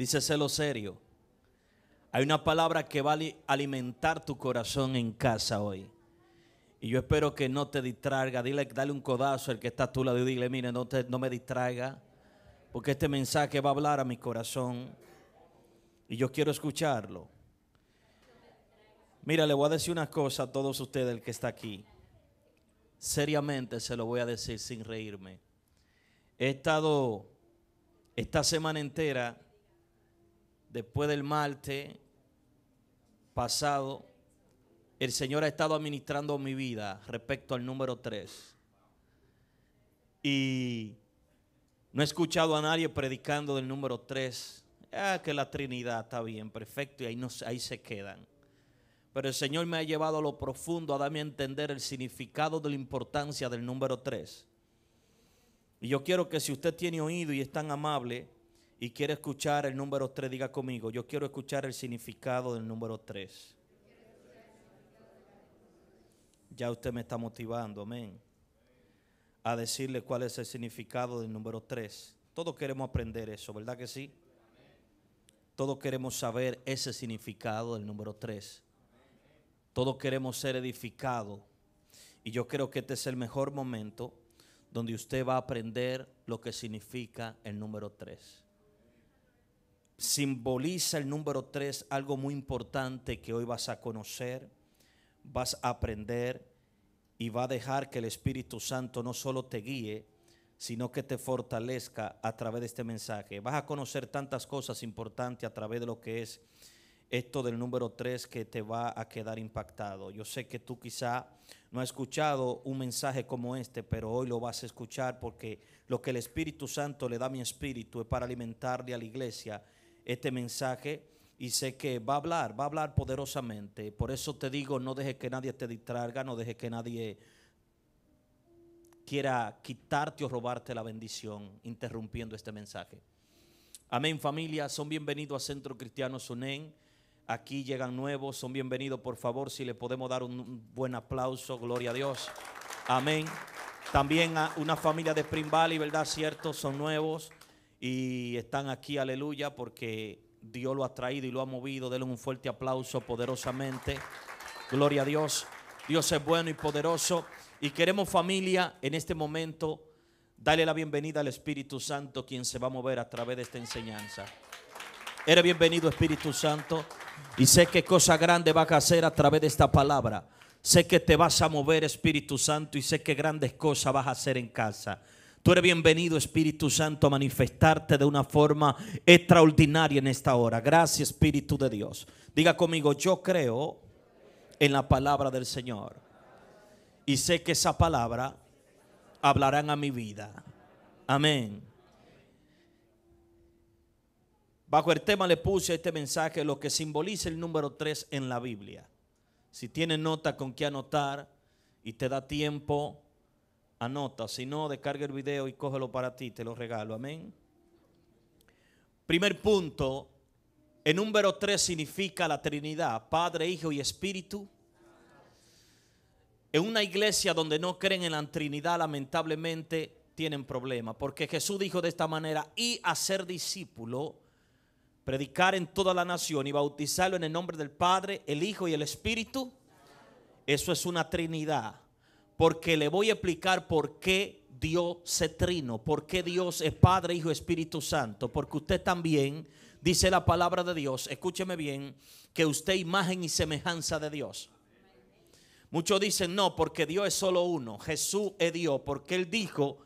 Dice serio. Hay una palabra que va a alimentar tu corazón en casa hoy. Y yo espero que no te distraiga. Dile, dale un codazo al que está a tu lado y dile, mire, no, no me distraiga. Porque este mensaje va a hablar a mi corazón. Y yo quiero escucharlo. Mira, le voy a decir una cosa a todos ustedes, el que está aquí. Seriamente se lo voy a decir sin reírme. He estado esta semana entera después del martes pasado, el Señor ha estado administrando mi vida respecto al número 3. Y no he escuchado a nadie predicando del número 3. Ah, que la Trinidad está bien, perfecto, y ahí, ahí se quedan. Pero el Señor me ha llevado a lo profundo a darme a entender el significado de la importancia del número 3. Y yo quiero que si usted tiene oído y es tan amable, y quiere escuchar el número 3, diga conmigo, yo quiero escuchar el significado del número 3. Ya usted me está motivando, amén. A decirle cuál es el significado del número 3. Todos queremos aprender eso, ¿verdad que sí? Todos queremos saber ese significado del número 3. Todos queremos ser edificados. Y yo creo que este es el mejor momento donde usted va a aprender lo que significa el número 3 simboliza el número 3 algo muy importante que hoy vas a conocer, vas a aprender y va a dejar que el Espíritu Santo no solo te guíe, sino que te fortalezca a través de este mensaje. Vas a conocer tantas cosas importantes a través de lo que es esto del número 3 que te va a quedar impactado. Yo sé que tú quizá no has escuchado un mensaje como este, pero hoy lo vas a escuchar porque lo que el Espíritu Santo le da a mi espíritu es para alimentarle a la iglesia este mensaje y sé que va a hablar, va a hablar poderosamente. Por eso te digo, no dejes que nadie te distraiga, no dejes que nadie quiera quitarte o robarte la bendición interrumpiendo este mensaje. Amén familia, son bienvenidos a Centro Cristiano Sunen. Aquí llegan nuevos, son bienvenidos por favor si le podemos dar un buen aplauso, gloria a Dios. Amén. También a una familia de Spring Valley, ¿verdad? Cierto, son nuevos y están aquí, aleluya, porque Dios lo ha traído y lo ha movido. Denle un fuerte aplauso poderosamente. Gloria a Dios. Dios es bueno y poderoso. Y queremos familia en este momento. Dale la bienvenida al Espíritu Santo, quien se va a mover a través de esta enseñanza. Eres bienvenido, Espíritu Santo. Y sé que cosa grande vas a hacer a través de esta palabra. Sé que te vas a mover, Espíritu Santo, y sé que grandes cosas vas a hacer en casa. Tú eres bienvenido, Espíritu Santo, a manifestarte de una forma extraordinaria en esta hora. Gracias, Espíritu de Dios. Diga conmigo, yo creo en la palabra del Señor. Y sé que esa palabra hablarán a mi vida. Amén. Bajo el tema le puse este mensaje lo que simboliza el número 3 en la Biblia. Si tienes nota con qué anotar y te da tiempo, Anota, si no, descarga el video y cógelo para ti, te lo regalo. Amén. Primer punto, el número 3 significa la Trinidad, Padre, Hijo y Espíritu. En una iglesia donde no creen en la Trinidad, lamentablemente tienen problemas, porque Jesús dijo de esta manera, y hacer discípulo, predicar en toda la nación y bautizarlo en el nombre del Padre, el Hijo y el Espíritu. Eso es una Trinidad porque le voy a explicar por qué Dios se trino, por qué Dios es Padre, Hijo, Espíritu Santo, porque usted también, dice la palabra de Dios, escúcheme bien, que usted imagen y semejanza de Dios. Muchos dicen, no, porque Dios es solo uno, Jesús es Dios, porque Él dijo,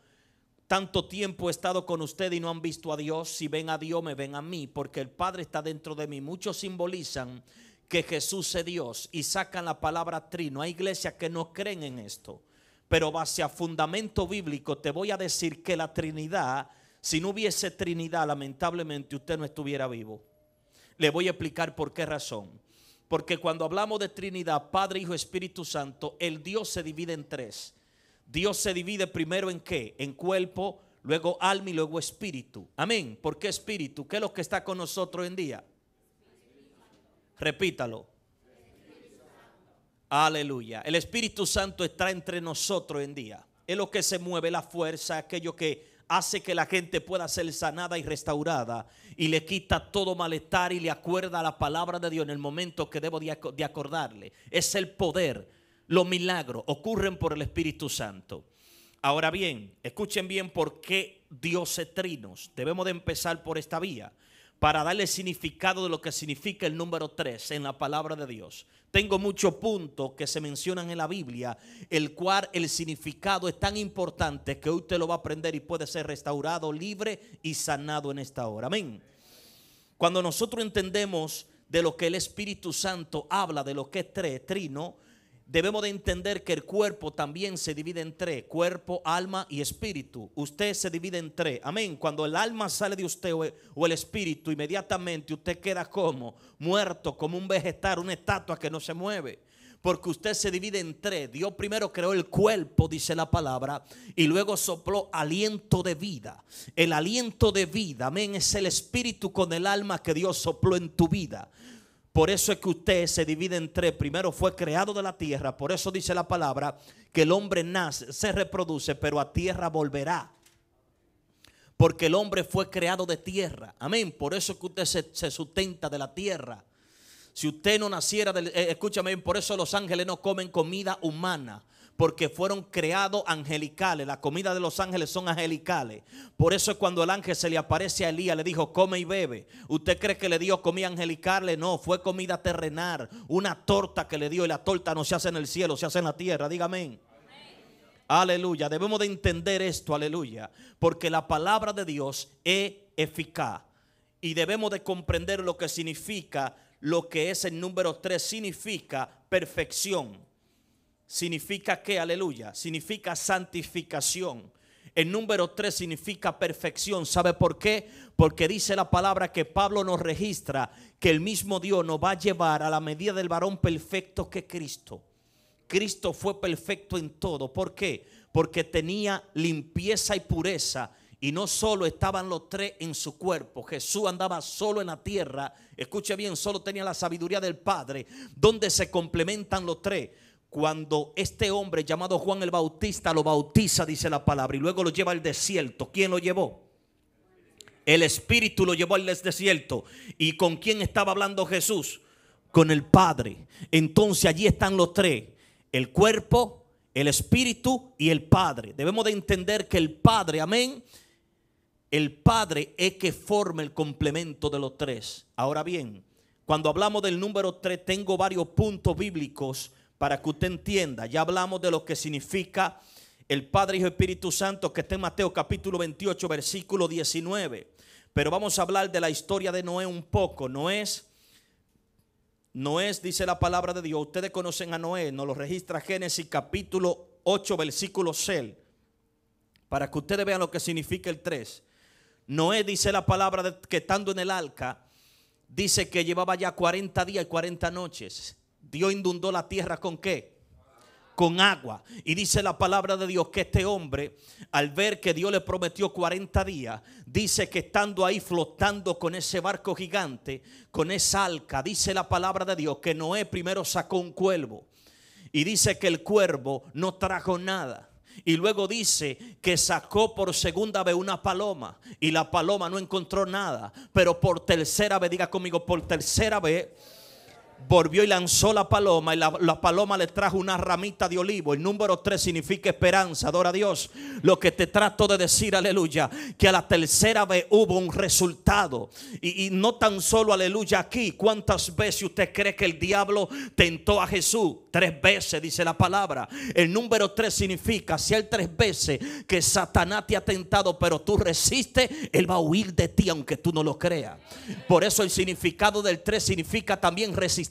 tanto tiempo he estado con usted y no han visto a Dios, si ven a Dios me ven a mí, porque el Padre está dentro de mí. Muchos simbolizan que Jesús es Dios y sacan la palabra trino. Hay iglesias que no creen en esto. Pero base a fundamento bíblico te voy a decir que la Trinidad, si no hubiese Trinidad, lamentablemente usted no estuviera vivo. Le voy a explicar por qué razón. Porque cuando hablamos de Trinidad, Padre, Hijo, Espíritu Santo, el Dios se divide en tres. Dios se divide primero en qué? En cuerpo, luego alma y luego espíritu. Amén. ¿Por qué espíritu? ¿Qué es lo que está con nosotros hoy en día? Repítalo. Aleluya. El Espíritu Santo está entre nosotros en día. Es lo que se mueve la fuerza, aquello que hace que la gente pueda ser sanada y restaurada y le quita todo malestar y le acuerda la palabra de Dios en el momento que debo de acordarle. Es el poder, los milagros ocurren por el Espíritu Santo. Ahora bien, escuchen bien por qué Dios trinos. Debemos de empezar por esta vía para darle significado de lo que significa el número 3 en la palabra de Dios. Tengo muchos puntos que se mencionan en la Biblia, el cual el significado es tan importante que usted lo va a aprender y puede ser restaurado, libre y sanado en esta hora. Amén. Cuando nosotros entendemos de lo que el Espíritu Santo habla, de lo que es tres, trino, debemos de entender que el cuerpo también se divide en tres, cuerpo, alma y espíritu. Usted se divide en tres, amén. Cuando el alma sale de usted o el espíritu, inmediatamente usted queda como muerto, como un vegetal, una estatua que no se mueve. Porque usted se divide en tres. Dios primero creó el cuerpo, dice la palabra, y luego sopló aliento de vida. El aliento de vida, amén, es el espíritu con el alma que Dios sopló en tu vida. Por eso es que usted se divide en tres. Primero fue creado de la tierra. Por eso dice la palabra que el hombre nace, se reproduce, pero a tierra volverá. Porque el hombre fue creado de tierra. Amén. Por eso es que usted se, sustenta de la tierra. Si usted no naciera, del, eh, escúchame, por eso los ángeles no comen comida humana porque fueron creados angelicales. La comida de los ángeles son angelicales. Por eso es cuando el ángel se le aparece a Elías, le dijo, come y bebe. ¿Usted cree que le dio comida angelical? No, fue comida terrenal, una torta que le dio y la torta no se hace en el cielo, se hace en la tierra. Dígame. Aleluya, debemos de entender esto, aleluya, porque la palabra de Dios es eficaz y debemos de comprender lo que significa, lo que es el número 3, significa perfección significa que, aleluya, significa santificación. El número 3 significa perfección. ¿Sabe por qué? Porque dice la palabra que Pablo nos registra que el mismo Dios nos va a llevar a la medida del varón perfecto que Cristo. Cristo fue perfecto en todo. ¿Por qué? Porque tenía limpieza y pureza. Y no solo estaban los tres en su cuerpo, Jesús andaba solo en la tierra, escuche bien, solo tenía la sabiduría del Padre, donde se complementan los tres cuando este hombre llamado Juan el Bautista lo bautiza, dice la palabra, y luego lo lleva al desierto. ¿Quién lo llevó? El Espíritu lo llevó al desierto. ¿Y con quién estaba hablando Jesús? Con el Padre. Entonces allí están los tres, el cuerpo, el Espíritu y el Padre. Debemos de entender que el Padre, amén, el Padre es que forma el complemento de los tres. Ahora bien, cuando hablamos del número tres, tengo varios puntos bíblicos para que usted entienda. Ya hablamos de lo que significa el Padre, Hijo Espíritu Santo, que está en Mateo capítulo 28, versículo 19. Pero vamos a hablar de la historia de Noé un poco. Noé es, Noé dice la palabra de Dios. Ustedes conocen a Noé, nos lo registra Génesis capítulo 8, versículo 6. Para que ustedes vean lo que significa el 3. Noé dice la palabra de, que estando en el arca, dice que llevaba ya 40 días y 40 noches. Dios inundó la tierra con qué? Con agua. Y dice la palabra de Dios que este hombre, al ver que Dios le prometió 40 días, dice que estando ahí flotando con ese barco gigante, con esa alca, dice la palabra de Dios que Noé primero sacó un cuervo. Y dice que el cuervo no trajo nada. Y luego dice que sacó por segunda vez una paloma y la paloma no encontró nada. Pero por tercera vez, diga conmigo, por tercera vez volvió y lanzó la paloma y la, paloma le trajo una ramita de olivo. El número 3 significa esperanza, adora a Dios. Lo que te trato de decir, aleluya, que a la tercera vez hubo un resultado. Y, y no tan solo, aleluya, aquí, ¿cuántas veces usted cree que el diablo tentó a Jesús? Tres veces, dice la palabra. El número 3 significa, si hay tres veces que Satanás te ha tentado, pero tú resistes, él va a huir de ti aunque tú no lo creas. Por eso el significado del 3 significa también resistir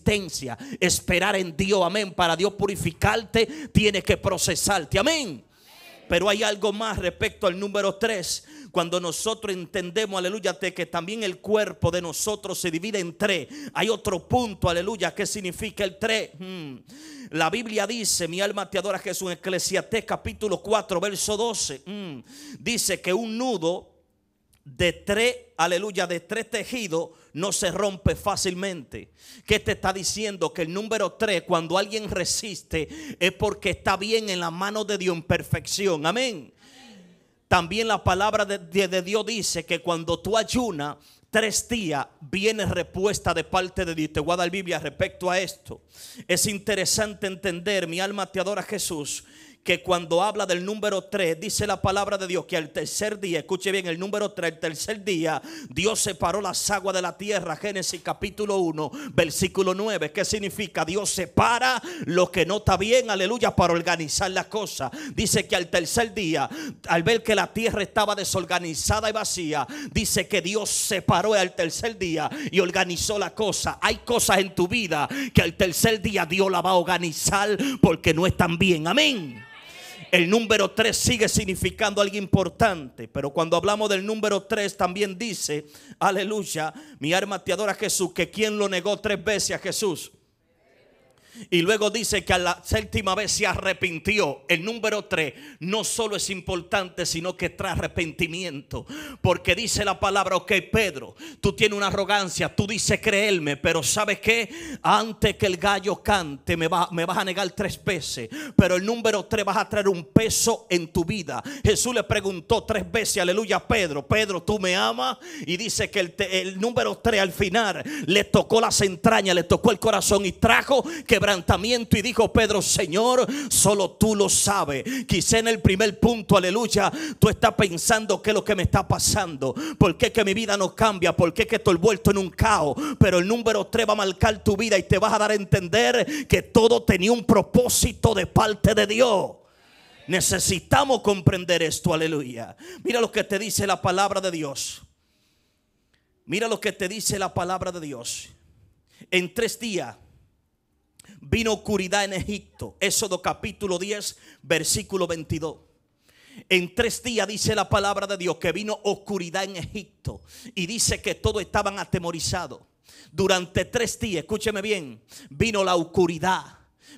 Esperar en Dios, amén. Para Dios purificarte, Tienes que procesarte, amén. Pero hay algo más respecto al número 3. Cuando nosotros entendemos, aleluya, que también el cuerpo de nosotros se divide en tres. Hay otro punto, aleluya, que significa el 3. Hmm. La Biblia dice, mi alma te adora Jesús, en Eclesiastés capítulo 4, verso 12. Hmm. Dice que un nudo de tres, aleluya, de tres tejidos no se rompe fácilmente. ¿Qué te está diciendo? Que el número 3, cuando alguien resiste, es porque está bien en la mano de Dios en perfección. Amén. También la palabra de, Dios dice que cuando tú ayunas, tres días viene respuesta de parte de Dios. Te voy a dar Biblia respecto a esto. Es interesante entender, mi alma te adora Jesús, que cuando habla del número 3, dice la palabra de Dios que al tercer día, escuche bien, el número 3, el tercer día, Dios separó las aguas de la tierra, Génesis capítulo 1, versículo 9. ¿Qué significa? Dios separa lo que no está bien, aleluya, para organizar las cosas. Dice que al tercer día, al ver que la tierra estaba desorganizada y vacía, dice que Dios separó al tercer día y organizó la cosa. Hay cosas en tu vida que al tercer día Dios la va a organizar porque no están bien. Amén. El número 3 sigue significando algo importante, pero cuando hablamos del número 3 también dice, aleluya, mi arma te adora Jesús, que quien lo negó tres veces a Jesús. Y luego dice que a la séptima vez se arrepintió. El número 3 no solo es importante, sino que trae arrepentimiento. Porque dice la palabra, ok Pedro, tú tienes una arrogancia, tú dices creerme, pero ¿sabes qué? Antes que el gallo cante me, me vas a negar tres veces. Pero el número 3 vas a traer un peso en tu vida. Jesús le preguntó tres veces, aleluya Pedro, Pedro, tú me amas. Y dice que el, número 3 al final le tocó las entrañas, le tocó el corazón y trajo que y dijo Pedro, Señor, solo tú lo sabes. Quizá en el primer punto, aleluya, tú estás pensando qué es lo que me está pasando, por qué que mi vida no cambia, por qué que estoy vuelto en un caos, pero el número 3 va a marcar tu vida y te vas a dar a entender que todo tenía un propósito de parte de Dios. Necesitamos comprender esto, aleluya. Mira lo que te dice la palabra de Dios. Mira lo que te dice la palabra de Dios. En tres días vino oscuridad en Egipto. Éxodo capítulo 10, versículo 22. En tres días dice la palabra de Dios que vino oscuridad en Egipto y dice que todos estaban atemorizados. Durante tres días, escúcheme bien, vino la oscuridad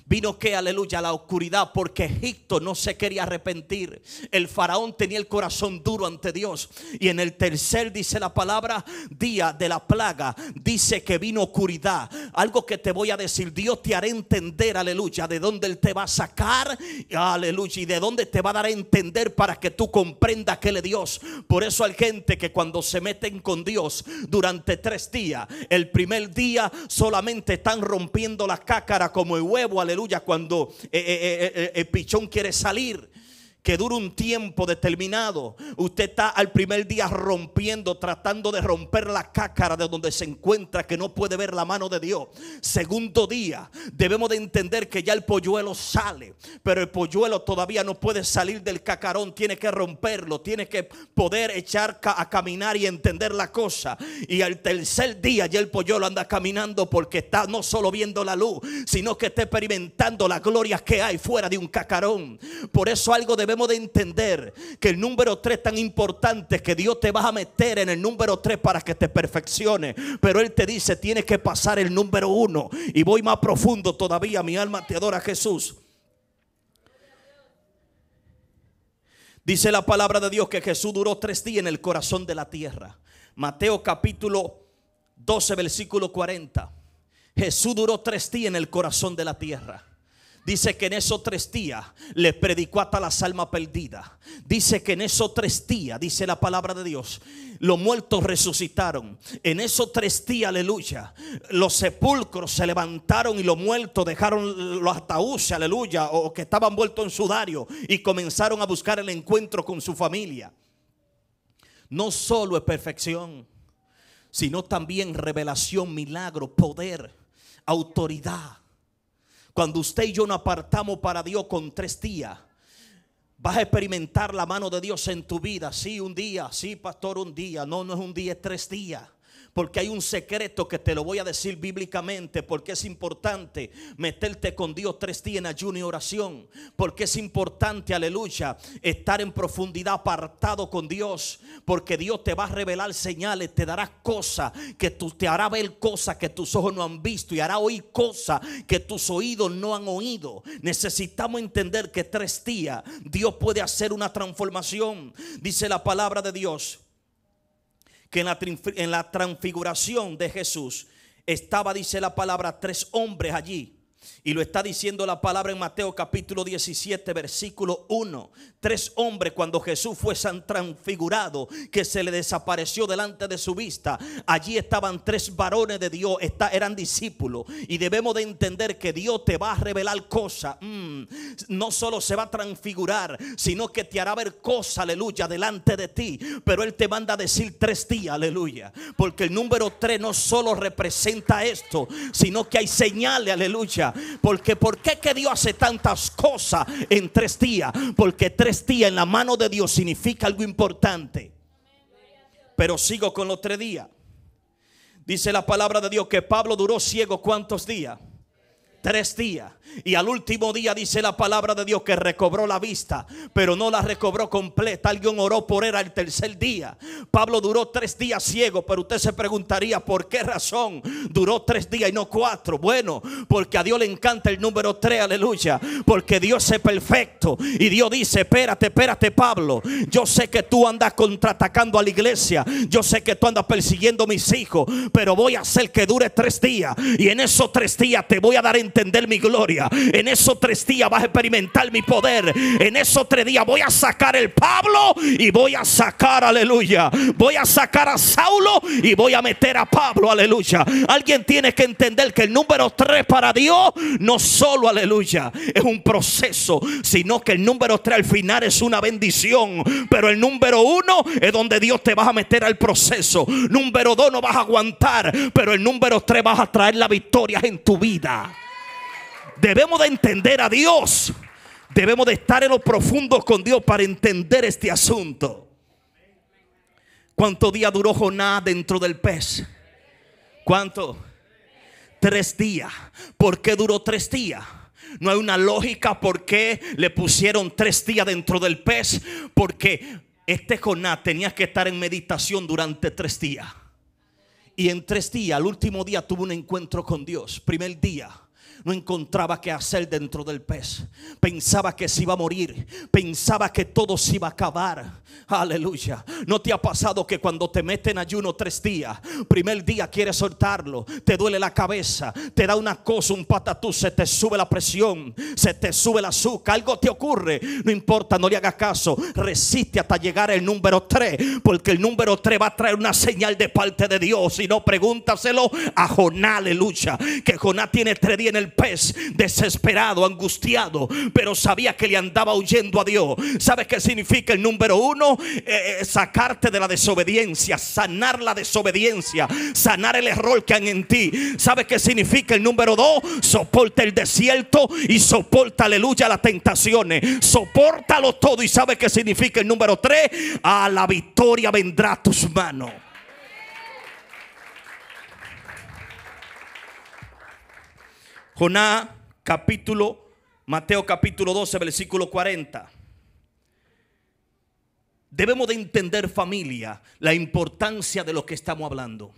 Vino que, aleluya, la oscuridad porque Egipto no se quería arrepentir. El faraón tenía el corazón duro ante Dios. Y en el tercer, dice la palabra, día de la plaga, dice que vino oscuridad. Algo que te voy a decir, Dios te hará entender, aleluya, de dónde Él te va a sacar, aleluya, y de dónde te va a dar a entender para que tú comprendas que le Dios. Por eso hay gente que cuando se meten con Dios durante tres días, el primer día solamente están rompiendo la cácara como el huevo aleluya, cuando eh, eh, eh, el pichón quiere salir que dura un tiempo determinado, usted está al primer día rompiendo, tratando de romper la cácara de donde se encuentra que no puede ver la mano de Dios. Segundo día, debemos de entender que ya el polluelo sale, pero el polluelo todavía no puede salir del cacarón, tiene que romperlo, tiene que poder echar a caminar y entender la cosa. Y al tercer día ya el polluelo anda caminando porque está no solo viendo la luz, sino que está experimentando la gloria que hay fuera de un cacarón. Por eso algo debemos de entender que el número 3 tan importante que Dios te va a meter en el número 3 para que te perfeccione. Pero Él te dice, tienes que pasar el número 1. Y voy más profundo todavía, mi alma te adora Jesús. Dice la palabra de Dios que Jesús duró tres días en el corazón de la tierra. Mateo capítulo 12, versículo 40. Jesús duró tres días en el corazón de la tierra. Dice que en esos tres días le predicó hasta las almas perdidas. Dice que en esos tres días, dice la palabra de Dios, los muertos resucitaron. En esos tres días, aleluya, los sepulcros se levantaron y los muertos dejaron los ataúdes, aleluya, o que estaban vueltos en sudario y comenzaron a buscar el encuentro con su familia. No solo es perfección, sino también revelación, milagro, poder, autoridad cuando usted y yo nos apartamos para Dios con tres días, vas a experimentar la mano de Dios en tu vida. Sí, un día, sí, pastor, un día. No, no es un día, es tres días porque hay un secreto que te lo voy a decir bíblicamente, porque es importante meterte con Dios tres días en ayuno y oración, porque es importante, aleluya, estar en profundidad apartado con Dios, porque Dios te va a revelar señales, te dará cosas que tú, te hará ver cosas que tus ojos no han visto y hará oír cosas que tus oídos no han oído. Necesitamos entender que tres días Dios puede hacer una transformación, dice la palabra de Dios que en la transfiguración de Jesús estaba, dice la palabra, tres hombres allí y lo está diciendo la palabra en Mateo capítulo 17, versículo 1. Tres hombres cuando Jesús fue transfigurado, que se le desapareció delante de su vista. Allí estaban tres varones de Dios, eran discípulos. Y debemos de entender que Dios te va a revelar cosas. Mm, no solo se va a transfigurar, sino que te hará ver cosas, aleluya, delante de ti. Pero Él te manda a decir tres días, aleluya. Porque el número tres no solo representa esto, sino que hay señales, aleluya porque ¿por qué que Dios hace tantas cosas en tres días? Porque tres días en la mano de Dios significa algo importante. Pero sigo con los tres días. Dice la palabra de Dios que Pablo duró ciego cuántos días? Tres días. Y al último día dice la palabra de Dios que recobró la vista, pero no la recobró completa. Alguien oró por él al tercer día. Pablo duró tres días ciego, pero usted se preguntaría por qué razón duró tres días y no cuatro. Bueno, porque a Dios le encanta el número tres, aleluya. Porque Dios es perfecto. Y Dios dice, espérate, espérate Pablo. Yo sé que tú andas contraatacando a la iglesia. Yo sé que tú andas persiguiendo a mis hijos, pero voy a hacer que dure tres días. Y en esos tres días te voy a dar a entender mi gloria. En esos tres días vas a experimentar mi poder. En esos tres días voy a sacar el Pablo y voy a sacar, aleluya. Voy a sacar a Saulo y voy a meter a Pablo, aleluya. Alguien tiene que entender que el número tres para Dios no solo, aleluya, es un proceso, sino que el número tres al final es una bendición. Pero el número uno es donde Dios te va a meter al proceso. Número dos no vas a aguantar, pero el número tres vas a traer la victoria en tu vida. Debemos de entender a Dios. Debemos de estar en lo profundo con Dios para entender este asunto. ¿Cuánto día duró Joná dentro del pez? ¿Cuánto? Tres días. ¿Por qué duró tres días? No hay una lógica por qué le pusieron tres días dentro del pez. Porque este Jonás tenía que estar en meditación durante tres días. Y en tres días, El último día tuvo un encuentro con Dios. Primer día no encontraba qué hacer dentro del pez. Pensaba que se iba a morir, pensaba que todo se iba a acabar. Aleluya. ¿No te ha pasado que cuando te meten ayuno tres días, primer día quieres soltarlo, te duele la cabeza, te da una cosa, un patatú, se te sube la presión, se te sube el azúcar, algo te ocurre, no importa, no le hagas caso, resiste hasta llegar el número tres, porque el número tres va a traer una señal de parte de Dios, y no pregúntaselo a Joná, aleluya, que Joná tiene tres días en el pez, desesperado, angustiado, pero sabía que le andaba huyendo a Dios. ¿Sabes qué significa el número uno? Eh, eh, sacarte de la desobediencia, sanar la desobediencia, sanar el error que hay en ti. ¿Sabes qué significa el número dos? Soporta el desierto y soporta, aleluya, las tentaciones. lo todo y ¿sabes qué significa el número tres? A la victoria vendrá tus manos. Joná capítulo, Mateo capítulo 12, versículo 40. Debemos de entender familia la importancia de lo que estamos hablando.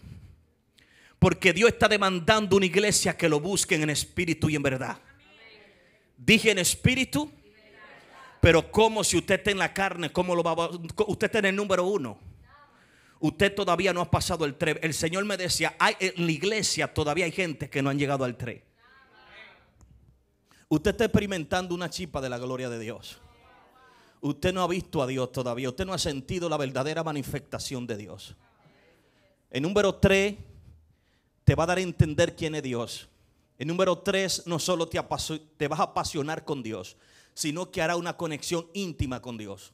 Porque Dios está demandando una iglesia que lo busquen en espíritu y en verdad. Dije en espíritu, pero como si usted está en la carne, ¿cómo lo va usted está en el número uno? Usted todavía no ha pasado el 3. El Señor me decía, hay, en la iglesia todavía hay gente que no han llegado al 3. Usted está experimentando una chispa de la gloria de Dios. Usted no ha visto a Dios todavía. Usted no ha sentido la verdadera manifestación de Dios. El número 3, te va a dar a entender quién es Dios. El número 3, no solo te, vas a apasionar con Dios, sino que hará una conexión íntima con Dios.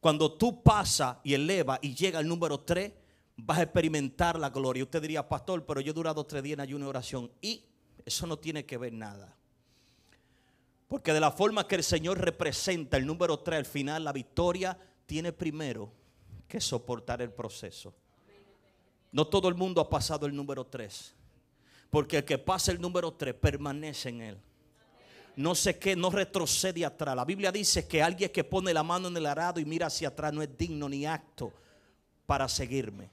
Cuando tú pasas y eleva y llega al número 3, vas a experimentar la gloria. Usted diría, pastor, pero yo he durado tres días en ayuno y oración. ¿Y eso no tiene que ver nada. Porque de la forma que el Señor representa el número 3 al final, la victoria tiene primero que soportar el proceso. No todo el mundo ha pasado el número 3. Porque el que pasa el número 3 permanece en él. No sé qué, no retrocede atrás. La Biblia dice que alguien que pone la mano en el arado y mira hacia atrás no es digno ni acto para seguirme.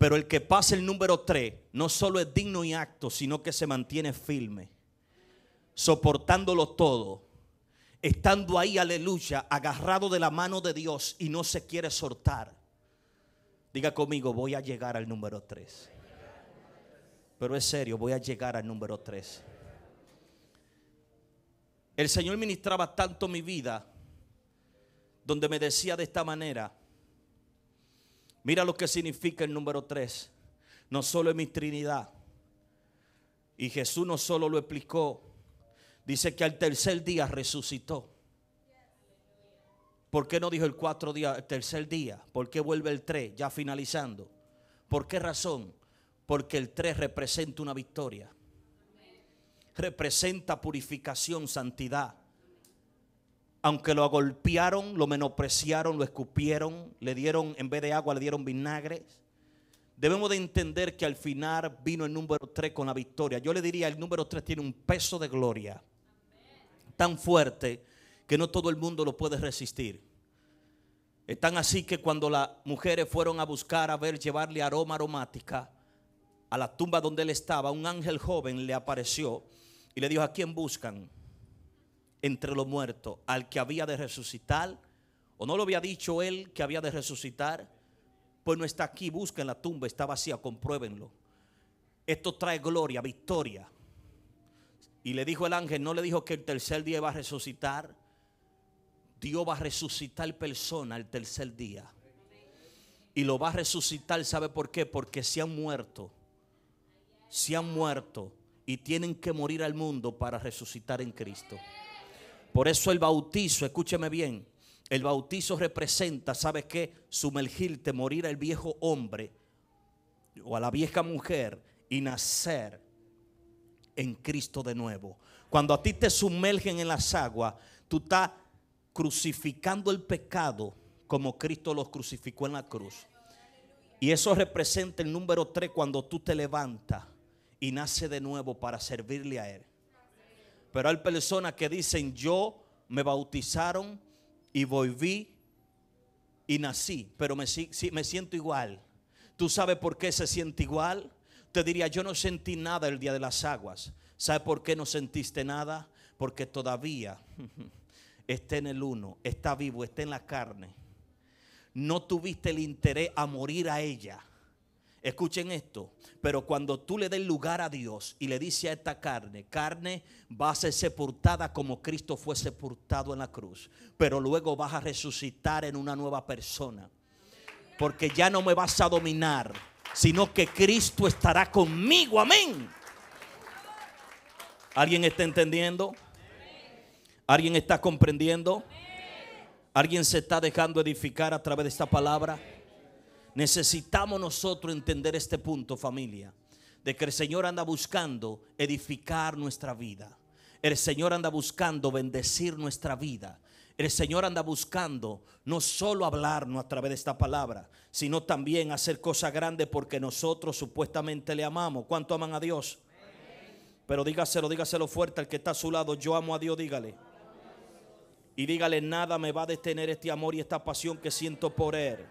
Pero el que pasa el número 3 no solo es digno y acto, sino que se mantiene firme, soportándolo todo, estando ahí, aleluya, agarrado de la mano de Dios y no se quiere soltar. Diga conmigo, voy a llegar al número 3. Pero es serio, voy a llegar al número 3. El Señor ministraba tanto mi vida, donde me decía de esta manera, Mira lo que significa el número 3. No solo es mi Trinidad. Y Jesús no solo lo explicó. Dice que al tercer día resucitó. ¿Por qué no dijo el cuatro días? el tercer día? ¿Por qué vuelve el 3 ya finalizando? ¿Por qué razón? Porque el 3 representa una victoria. Representa purificación, santidad aunque lo agolpearon, lo menospreciaron, lo escupieron, le dieron, en vez de agua, le dieron vinagre. Debemos de entender que al final vino el número 3 con la victoria. Yo le diría, el número 3 tiene un peso de gloria tan fuerte que no todo el mundo lo puede resistir. Es tan así que cuando las mujeres fueron a buscar, a ver, llevarle aroma aromática a la tumba donde él estaba, un ángel joven le apareció y le dijo, ¿a quién buscan? entre los muertos al que había de resucitar? ¿O no lo había dicho él que había de resucitar? Pues no está aquí, busquen la tumba, está vacía, compruébenlo. Esto trae gloria, victoria. Y le dijo el ángel, no le dijo que el tercer día Va a resucitar. Dios va a resucitar persona el tercer día. Y lo va a resucitar, ¿sabe por qué? Porque se han muerto. Se han muerto y tienen que morir al mundo para resucitar en Cristo. Por eso el bautizo, escúcheme bien, el bautizo representa, ¿sabes qué? Sumergirte, morir al viejo hombre o a la vieja mujer y nacer en Cristo de nuevo. Cuando a ti te sumergen en las aguas, tú estás crucificando el pecado como Cristo los crucificó en la cruz. Y eso representa el número 3 cuando tú te levantas y nace de nuevo para servirle a Él. Pero hay personas que dicen, yo me bautizaron y volví y nací, pero me, me siento igual. ¿Tú sabes por qué se siente igual? Te diría, yo no sentí nada el día de las aguas. ¿Sabes por qué no sentiste nada? Porque todavía está en el uno, está vivo, está en la carne. No tuviste el interés a morir a ella Escuchen esto, pero cuando tú le des lugar a Dios y le dices a esta carne, carne va a ser sepultada como Cristo fue sepultado en la cruz, pero luego vas a resucitar en una nueva persona, porque ya no me vas a dominar, sino que Cristo estará conmigo, amén. ¿Alguien está entendiendo? ¿Alguien está comprendiendo? ¿Alguien se está dejando edificar a través de esta palabra? Necesitamos nosotros entender este punto, familia, de que el Señor anda buscando edificar nuestra vida. El Señor anda buscando bendecir nuestra vida. El Señor anda buscando no solo hablarnos a través de esta palabra, sino también hacer cosas grandes porque nosotros supuestamente le amamos. ¿Cuánto aman a Dios? Pero dígaselo, dígaselo fuerte al que está a su lado. Yo amo a Dios, dígale. Y dígale, nada me va a detener este amor y esta pasión que siento por Él.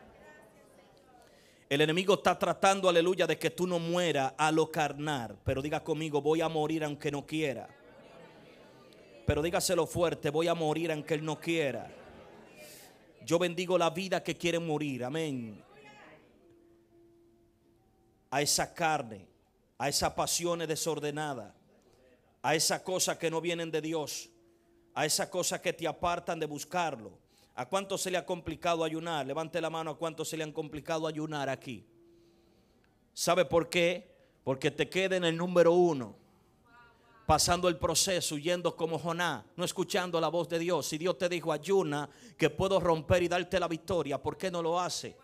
El enemigo está tratando, aleluya, de que tú no mueras a lo carnal, Pero diga conmigo, voy a morir aunque no quiera. Pero dígaselo fuerte, voy a morir aunque él no quiera. Yo bendigo la vida que quiere morir. Amén. A esa carne, a esa pasiones desordenada a esa cosa que no vienen de Dios, a esa cosa que te apartan de buscarlo ¿A cuánto se le ha complicado ayunar? Levante la mano a cuánto se le han complicado ayunar aquí. ¿Sabe por qué? Porque te queda en el número uno, pasando el proceso, huyendo como Joná, no escuchando la voz de Dios. Si Dios te dijo, ayuna, que puedo romper y darte la victoria, ¿por qué no lo hace?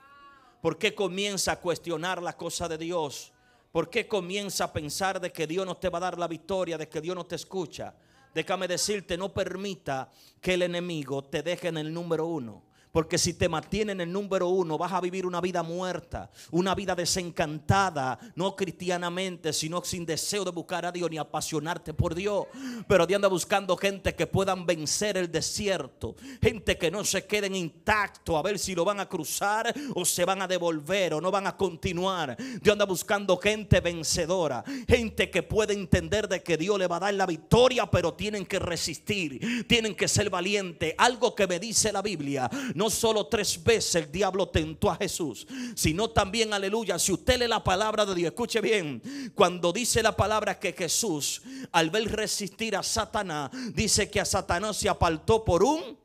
¿Por qué comienza a cuestionar la cosa de Dios? ¿Por qué comienza a pensar de que Dios no te va a dar la victoria, de que Dios no te escucha? Déjame decirte, no permita que el enemigo te deje en el número uno. Porque si te mantienen el número uno, vas a vivir una vida muerta, una vida desencantada, no cristianamente, sino sin deseo de buscar a Dios ni apasionarte por Dios. Pero Dios anda buscando gente que puedan vencer el desierto, gente que no se queden intacto a ver si lo van a cruzar o se van a devolver o no van a continuar. Dios anda buscando gente vencedora, gente que puede entender de que Dios le va a dar la victoria, pero tienen que resistir, tienen que ser valiente. Algo que me dice la Biblia, no solo tres veces el diablo tentó a Jesús, sino también, aleluya, si usted lee la palabra de Dios, escuche bien, cuando dice la palabra que Jesús, al ver resistir a Satanás, dice que a Satanás se apartó por un...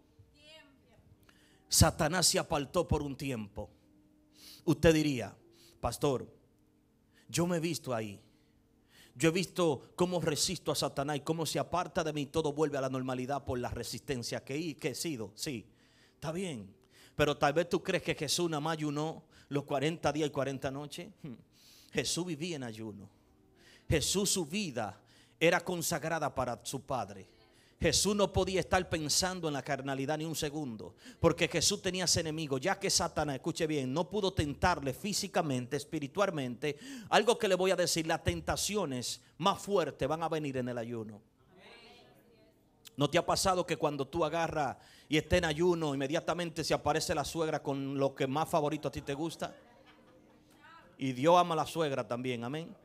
Satanás se apartó por un tiempo. Usted diría, pastor, yo me he visto ahí. Yo he visto cómo resisto a Satanás y cómo se aparta de mí. Todo vuelve a la normalidad por la resistencia que he, que he sido. Sí. Está bien. Pero tal vez tú crees que Jesús nada más ayunó los 40 días y 40 noches. Hmm. Jesús vivía en ayuno. Jesús su vida era consagrada para su Padre. Jesús no podía estar pensando en la carnalidad ni un segundo, porque Jesús tenía ese enemigo, ya que Satanás, escuche bien, no pudo tentarle físicamente, espiritualmente. Algo que le voy a decir, las tentaciones más fuertes van a venir en el ayuno. ¿No te ha pasado que cuando tú agarras y estés en ayuno, inmediatamente se aparece la suegra con lo que más favorito a ti te gusta? Y Dios ama a la suegra también, amén.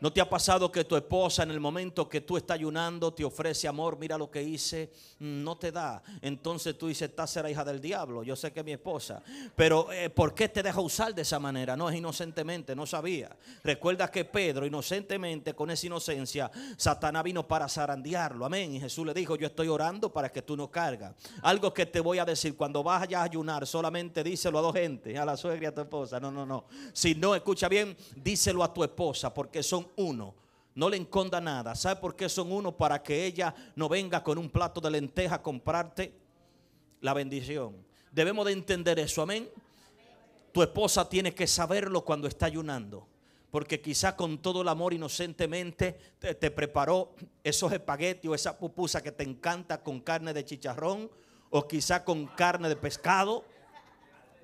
¿No te ha pasado que tu esposa en el momento que tú estás ayunando te ofrece amor? Mira lo que hice, mm, no te da. Entonces tú dices, esta será hija del diablo, yo sé que es mi esposa. Pero eh, ¿por qué te deja usar de esa manera? No es inocentemente, no sabía. Recuerda que Pedro inocentemente, con esa inocencia, Satanás vino para zarandearlo. Amén. Y Jesús le dijo, yo estoy orando para que tú no cargas. Algo que te voy a decir, cuando vayas a ayunar, solamente díselo a dos gente, a la suegra y a tu esposa. No, no, no. Si no, escucha bien, díselo a tu esposa, porque son uno. No le enconda nada. ¿Sabe por qué son uno? Para que ella no venga con un plato de lenteja a comprarte la bendición. Debemos de entender eso, amén. Tu esposa tiene que saberlo cuando está ayunando. Porque quizá con todo el amor inocentemente te, preparó esos espaguetis o esa pupusa que te encanta con carne de chicharrón o quizá con carne de pescado.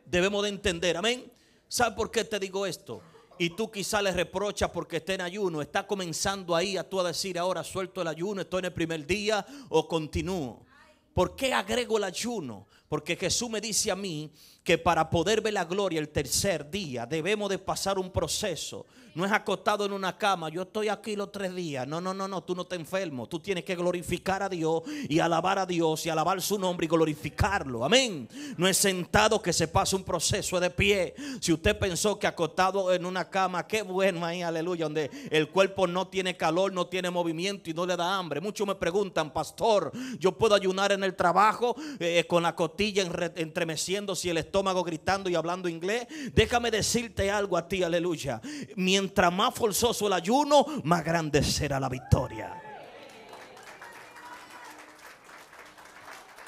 Debemos de entender, amén. ¿Sabe por qué te digo esto? y tú quizá le reprochas porque está en ayuno, está comenzando ahí a tú a decir ahora suelto el ayuno, estoy en el primer día o continúo. ¿Por qué agrego el ayuno? Porque Jesús me dice a mí que para poder ver la gloria el tercer día debemos de pasar un proceso. No es acostado en una cama, yo estoy aquí los tres días. No, no, no, no, tú no te enfermo. Tú tienes que glorificar a Dios y alabar a Dios y alabar su nombre y glorificarlo. Amén. No es sentado que se pase un proceso de pie. Si usted pensó que acostado en una cama, qué bueno ahí, aleluya, donde el cuerpo no tiene calor, no tiene movimiento y no le da hambre. Muchos me preguntan, pastor, ¿yo puedo ayunar en el trabajo eh, con la entremeciéndose y el estómago gritando y hablando inglés. Déjame decirte algo a ti, aleluya. Mientras más forzoso el ayuno, más grande será la victoria.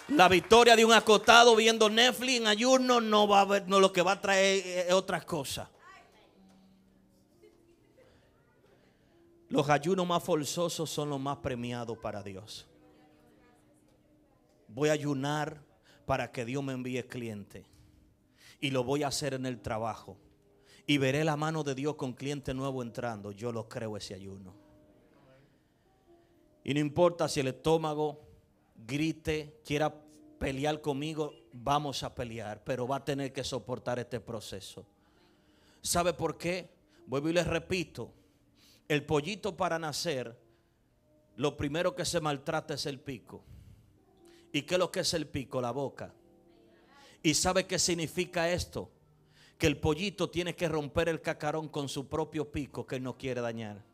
La victoria de un acotado viendo Netflix en ayuno no va a haber no lo que va a traer es otras cosas. Los ayunos más forzosos son los más premiados para Dios. Voy a ayunar para que Dios me envíe cliente. Y lo voy a hacer en el trabajo. Y veré la mano de Dios con cliente nuevo entrando. Yo lo creo ese ayuno. Y no importa si el estómago grite, quiera pelear conmigo, vamos a pelear, pero va a tener que soportar este proceso. ¿Sabe por qué? Vuelvo y les repito, el pollito para nacer, lo primero que se maltrata es el pico. ¿Y qué es lo que es el pico? La boca. ¿Y sabe qué significa esto? Que el pollito tiene que romper el cacarón con su propio pico que no quiere dañar.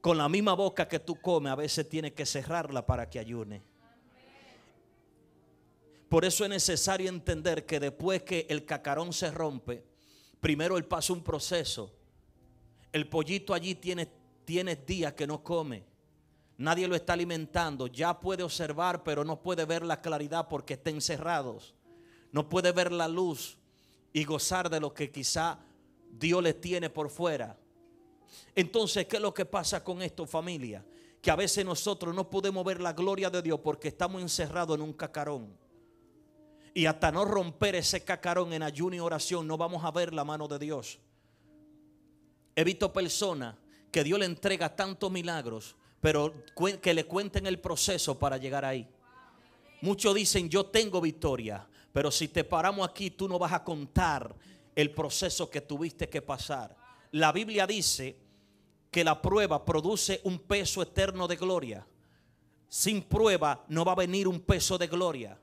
Con la misma boca que tú comes, a veces tiene que cerrarla para que ayune. Por eso es necesario entender que después que el cacarón se rompe, primero él pasa un proceso. El pollito allí tiene, tiene días que no come nadie lo está alimentando, ya puede observar, pero no puede ver la claridad porque está encerrado No puede ver la luz y gozar de lo que quizá Dios le tiene por fuera. Entonces, ¿qué es lo que pasa con esto, familia? Que a veces nosotros no podemos ver la gloria de Dios porque estamos encerrados en un cacarón. Y hasta no romper ese cacarón en ayuno y oración, no vamos a ver la mano de Dios. He visto personas que Dios le entrega tantos milagros, pero que le cuenten el proceso para llegar ahí. Muchos dicen, yo tengo victoria, pero si te paramos aquí, tú no vas a contar el proceso que tuviste que pasar. La Biblia dice que la prueba produce un peso eterno de gloria. Sin prueba no va a venir un peso de gloria.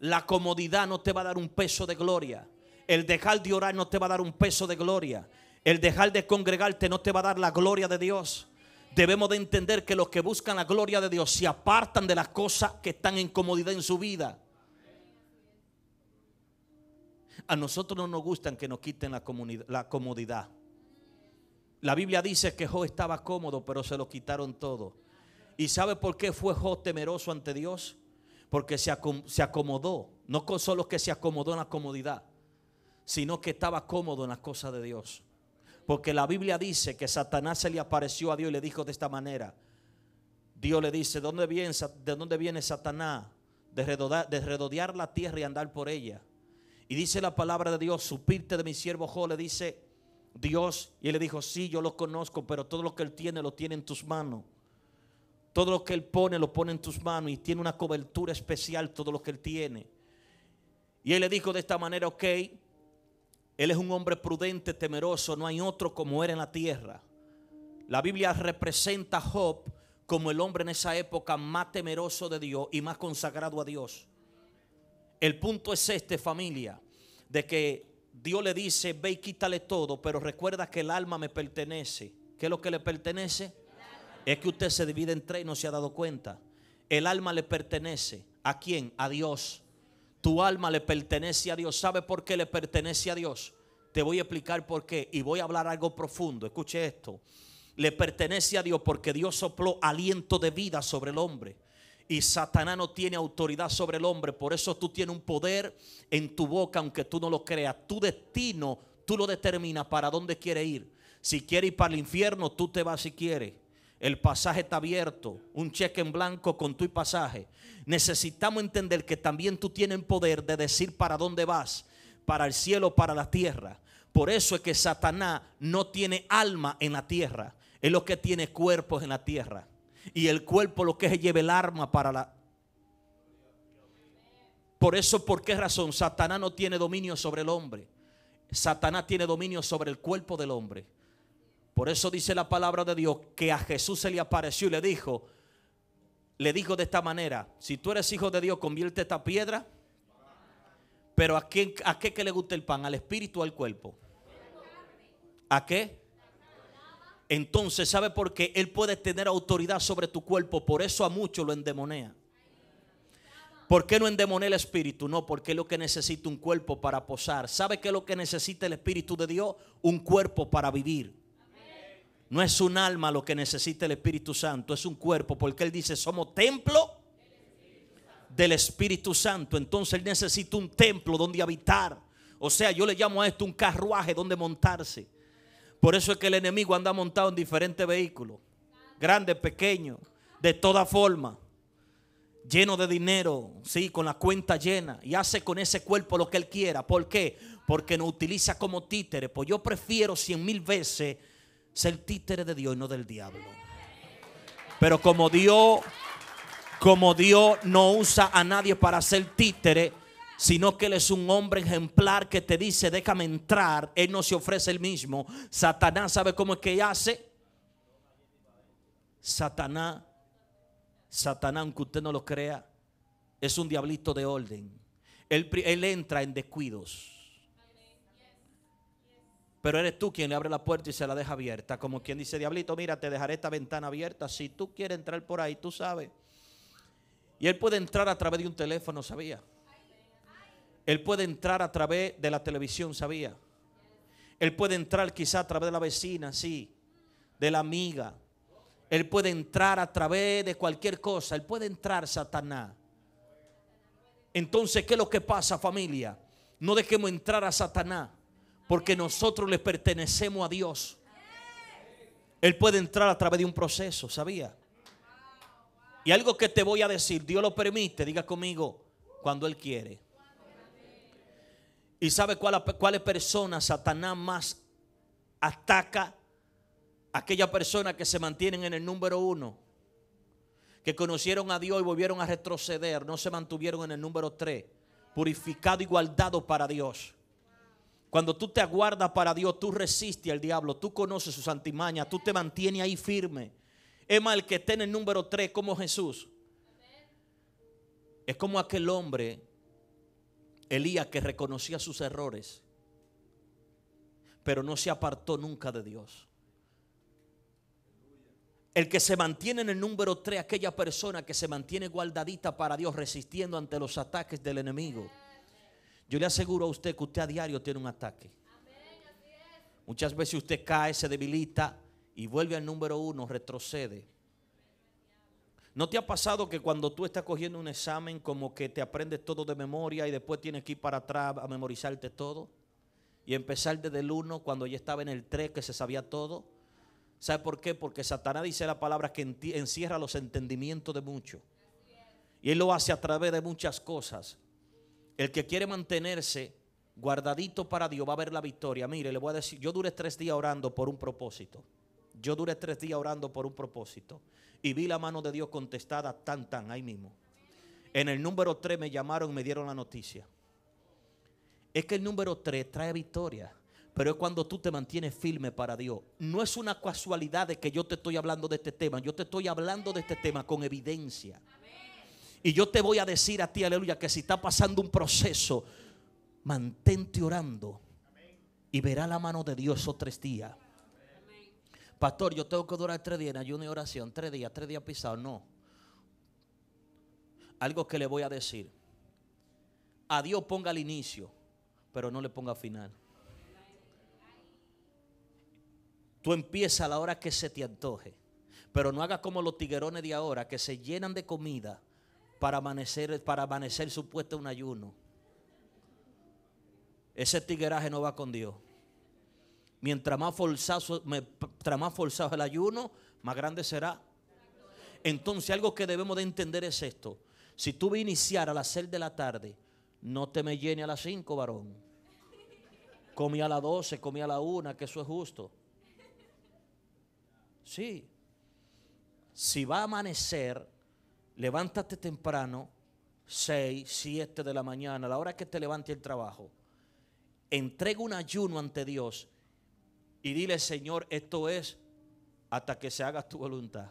La comodidad no te va a dar un peso de gloria. El dejar de orar no te va a dar un peso de gloria. El dejar de congregarte no te va a dar la gloria de Dios. Debemos de entender que los que buscan la gloria de Dios se apartan de las cosas que están en comodidad en su vida. A nosotros no nos gustan que nos quiten la, comodidad. La Biblia dice que Jo estaba cómodo, pero se lo quitaron todo. ¿Y sabe por qué fue Job temeroso ante Dios? Porque se, se acomodó. No solo que se acomodó en la comodidad, sino que estaba cómodo en las cosas de Dios. Porque la Biblia dice que Satanás se le apareció a Dios y le dijo de esta manera. Dios le dice, ¿de dónde viene, Satanás? De redodear la tierra y andar por ella. Y dice la palabra de Dios, supirte de mi siervo Jo, le dice Dios. Y él le dijo, sí, yo lo conozco, pero todo lo que él tiene lo tiene en tus manos. Todo lo que él pone lo pone en tus manos y tiene una cobertura especial todo lo que él tiene. Y él le dijo de esta manera, ok, él es un hombre prudente, temeroso, no hay otro como él en la tierra. La Biblia representa a Job como el hombre en esa época más temeroso de Dios y más consagrado a Dios. El punto es este, familia, de que Dios le dice, ve y quítale todo, pero recuerda que el alma me pertenece. ¿Qué es lo que le pertenece? Es que usted se divide en tres y no se ha dado cuenta. El alma le pertenece. ¿A quién? A Dios. Tu alma le pertenece a Dios. ¿Sabe por qué le pertenece a Dios? Te voy a explicar por qué y voy a hablar algo profundo. Escuche esto. Le pertenece a Dios porque Dios sopló aliento de vida sobre el hombre. Y Satanás no tiene autoridad sobre el hombre. Por eso tú tienes un poder en tu boca, aunque tú no lo creas. Tu destino, tú lo determinas para dónde quiere ir. Si quiere ir para el infierno, tú te vas si quieres. El pasaje está abierto, un cheque en blanco con tu pasaje. Necesitamos entender que también tú tienes poder de decir para dónde vas, para el cielo, para la tierra. Por eso es que Satanás no tiene alma en la tierra, es lo que tiene cuerpos en la tierra. Y el cuerpo lo que es lleva el arma para la... Por eso, ¿por qué razón? Satanás no tiene dominio sobre el hombre. Satanás tiene dominio sobre el cuerpo del hombre. Por eso dice la palabra de Dios que a Jesús se le apareció y le dijo, le dijo de esta manera, si tú eres hijo de Dios, convierte esta piedra. Pero ¿a qué, a qué que le gusta el pan? ¿Al espíritu o al cuerpo? ¿A qué? Entonces, ¿sabe por qué? Él puede tener autoridad sobre tu cuerpo. Por eso a muchos lo endemonea. ¿Por qué no endemonea el espíritu? No, porque es lo que necesita un cuerpo para posar. ¿Sabe qué es lo que necesita el espíritu de Dios? Un cuerpo para vivir. No es un alma lo que necesita el Espíritu Santo, es un cuerpo, porque Él dice, somos templo del Espíritu Santo. Entonces Él necesita un templo donde habitar. O sea, yo le llamo a esto un carruaje donde montarse. Por eso es que el enemigo anda montado en diferentes vehículos, grande pequeño de toda forma, lleno de dinero, sí, con la cuenta llena, y hace con ese cuerpo lo que él quiera. ¿Por qué? Porque nos utiliza como títere. Pues yo prefiero cien mil veces ser títere de Dios y no del diablo. Pero como Dios, como Dios no usa a nadie para ser títere, sino que Él es un hombre ejemplar que te dice, déjame entrar, Él no se ofrece el mismo. Satanás sabe cómo es que hace. Satanás, Satanás, aunque usted no lo crea, es un diablito de orden. Él, él entra en descuidos. Pero eres tú quien le abre la puerta y se la deja abierta. Como quien dice, diablito, mira, te dejaré esta ventana abierta. Si tú quieres entrar por ahí, tú sabes. Y él puede entrar a través de un teléfono, sabía. Él puede entrar a través de la televisión, sabía. Él puede entrar quizá a través de la vecina, sí. De la amiga. Él puede entrar a través de cualquier cosa. Él puede entrar, Satanás. Entonces, ¿qué es lo que pasa, familia? No dejemos entrar a Satanás. Porque nosotros le pertenecemos a Dios. Él puede entrar a través de un proceso, ¿sabía? Y algo que te voy a decir, Dios lo permite, diga conmigo, cuando Él quiere. ¿Y sabe cuáles personas Satanás más ataca? Aquella persona que se mantienen en el número uno, que conocieron a Dios y volvieron a retroceder, no se mantuvieron en el número tres, purificado y guardado para Dios. Cuando tú te aguardas para Dios, tú resistes al diablo, tú conoces sus antimañas, tú te mantienes ahí firme. Es más, el que esté en el número 3 como Jesús. Es como aquel hombre, Elías, que reconocía sus errores, pero no se apartó nunca de Dios. El que se mantiene en el número 3, aquella persona que se mantiene guardadita para Dios, resistiendo ante los ataques del enemigo yo le aseguro a usted que usted a diario tiene un ataque. Muchas veces usted cae, se debilita y vuelve al número uno, retrocede. ¿No te ha pasado que cuando tú estás cogiendo un examen como que te aprendes todo de memoria y después tienes que ir para atrás a memorizarte todo? Y empezar desde el uno cuando ya estaba en el 3 que se sabía todo. ¿Sabe por qué? Porque Satanás dice la palabra que encierra los entendimientos de muchos. Y él lo hace a través de muchas cosas. El que quiere mantenerse guardadito para Dios va a ver la victoria. Mire, le voy a decir, yo duré tres días orando por un propósito. Yo duré tres días orando por un propósito. Y vi la mano de Dios contestada tan, tan, ahí mismo. En el número tres me llamaron y me dieron la noticia. Es que el número tres trae victoria pero es cuando tú te mantienes firme para Dios. No es una casualidad de que yo te estoy hablando de este tema, yo te estoy hablando de este tema con evidencia. Y yo te voy a decir a ti, aleluya, que si está pasando un proceso, mantente orando y verá la mano de Dios esos tres días. Pastor, yo tengo que durar tres días en ayuno y oración, tres días, tres días pisados. No. Algo que le voy a decir. A Dios ponga el inicio, pero no le ponga final. Tú empieza a la hora que se te antoje, pero no hagas como los tiguerones de ahora que se llenan de comida para amanecer, para amanecer supuesto un ayuno. Ese tigueraje no va con Dios. Mientras más forzado, más forzado el ayuno, más grande será. Entonces algo que debemos de entender es esto. Si tú vas a iniciar a las 6 de la tarde, no te me llene a las 5, varón. Comí a las 12, comí a la 1, que eso es justo. Sí. Si va a amanecer, levántate temprano, 6, 7 de la mañana, a la hora que te levante el trabajo, entrega un ayuno ante Dios y dile, Señor, esto es hasta que se haga tu voluntad.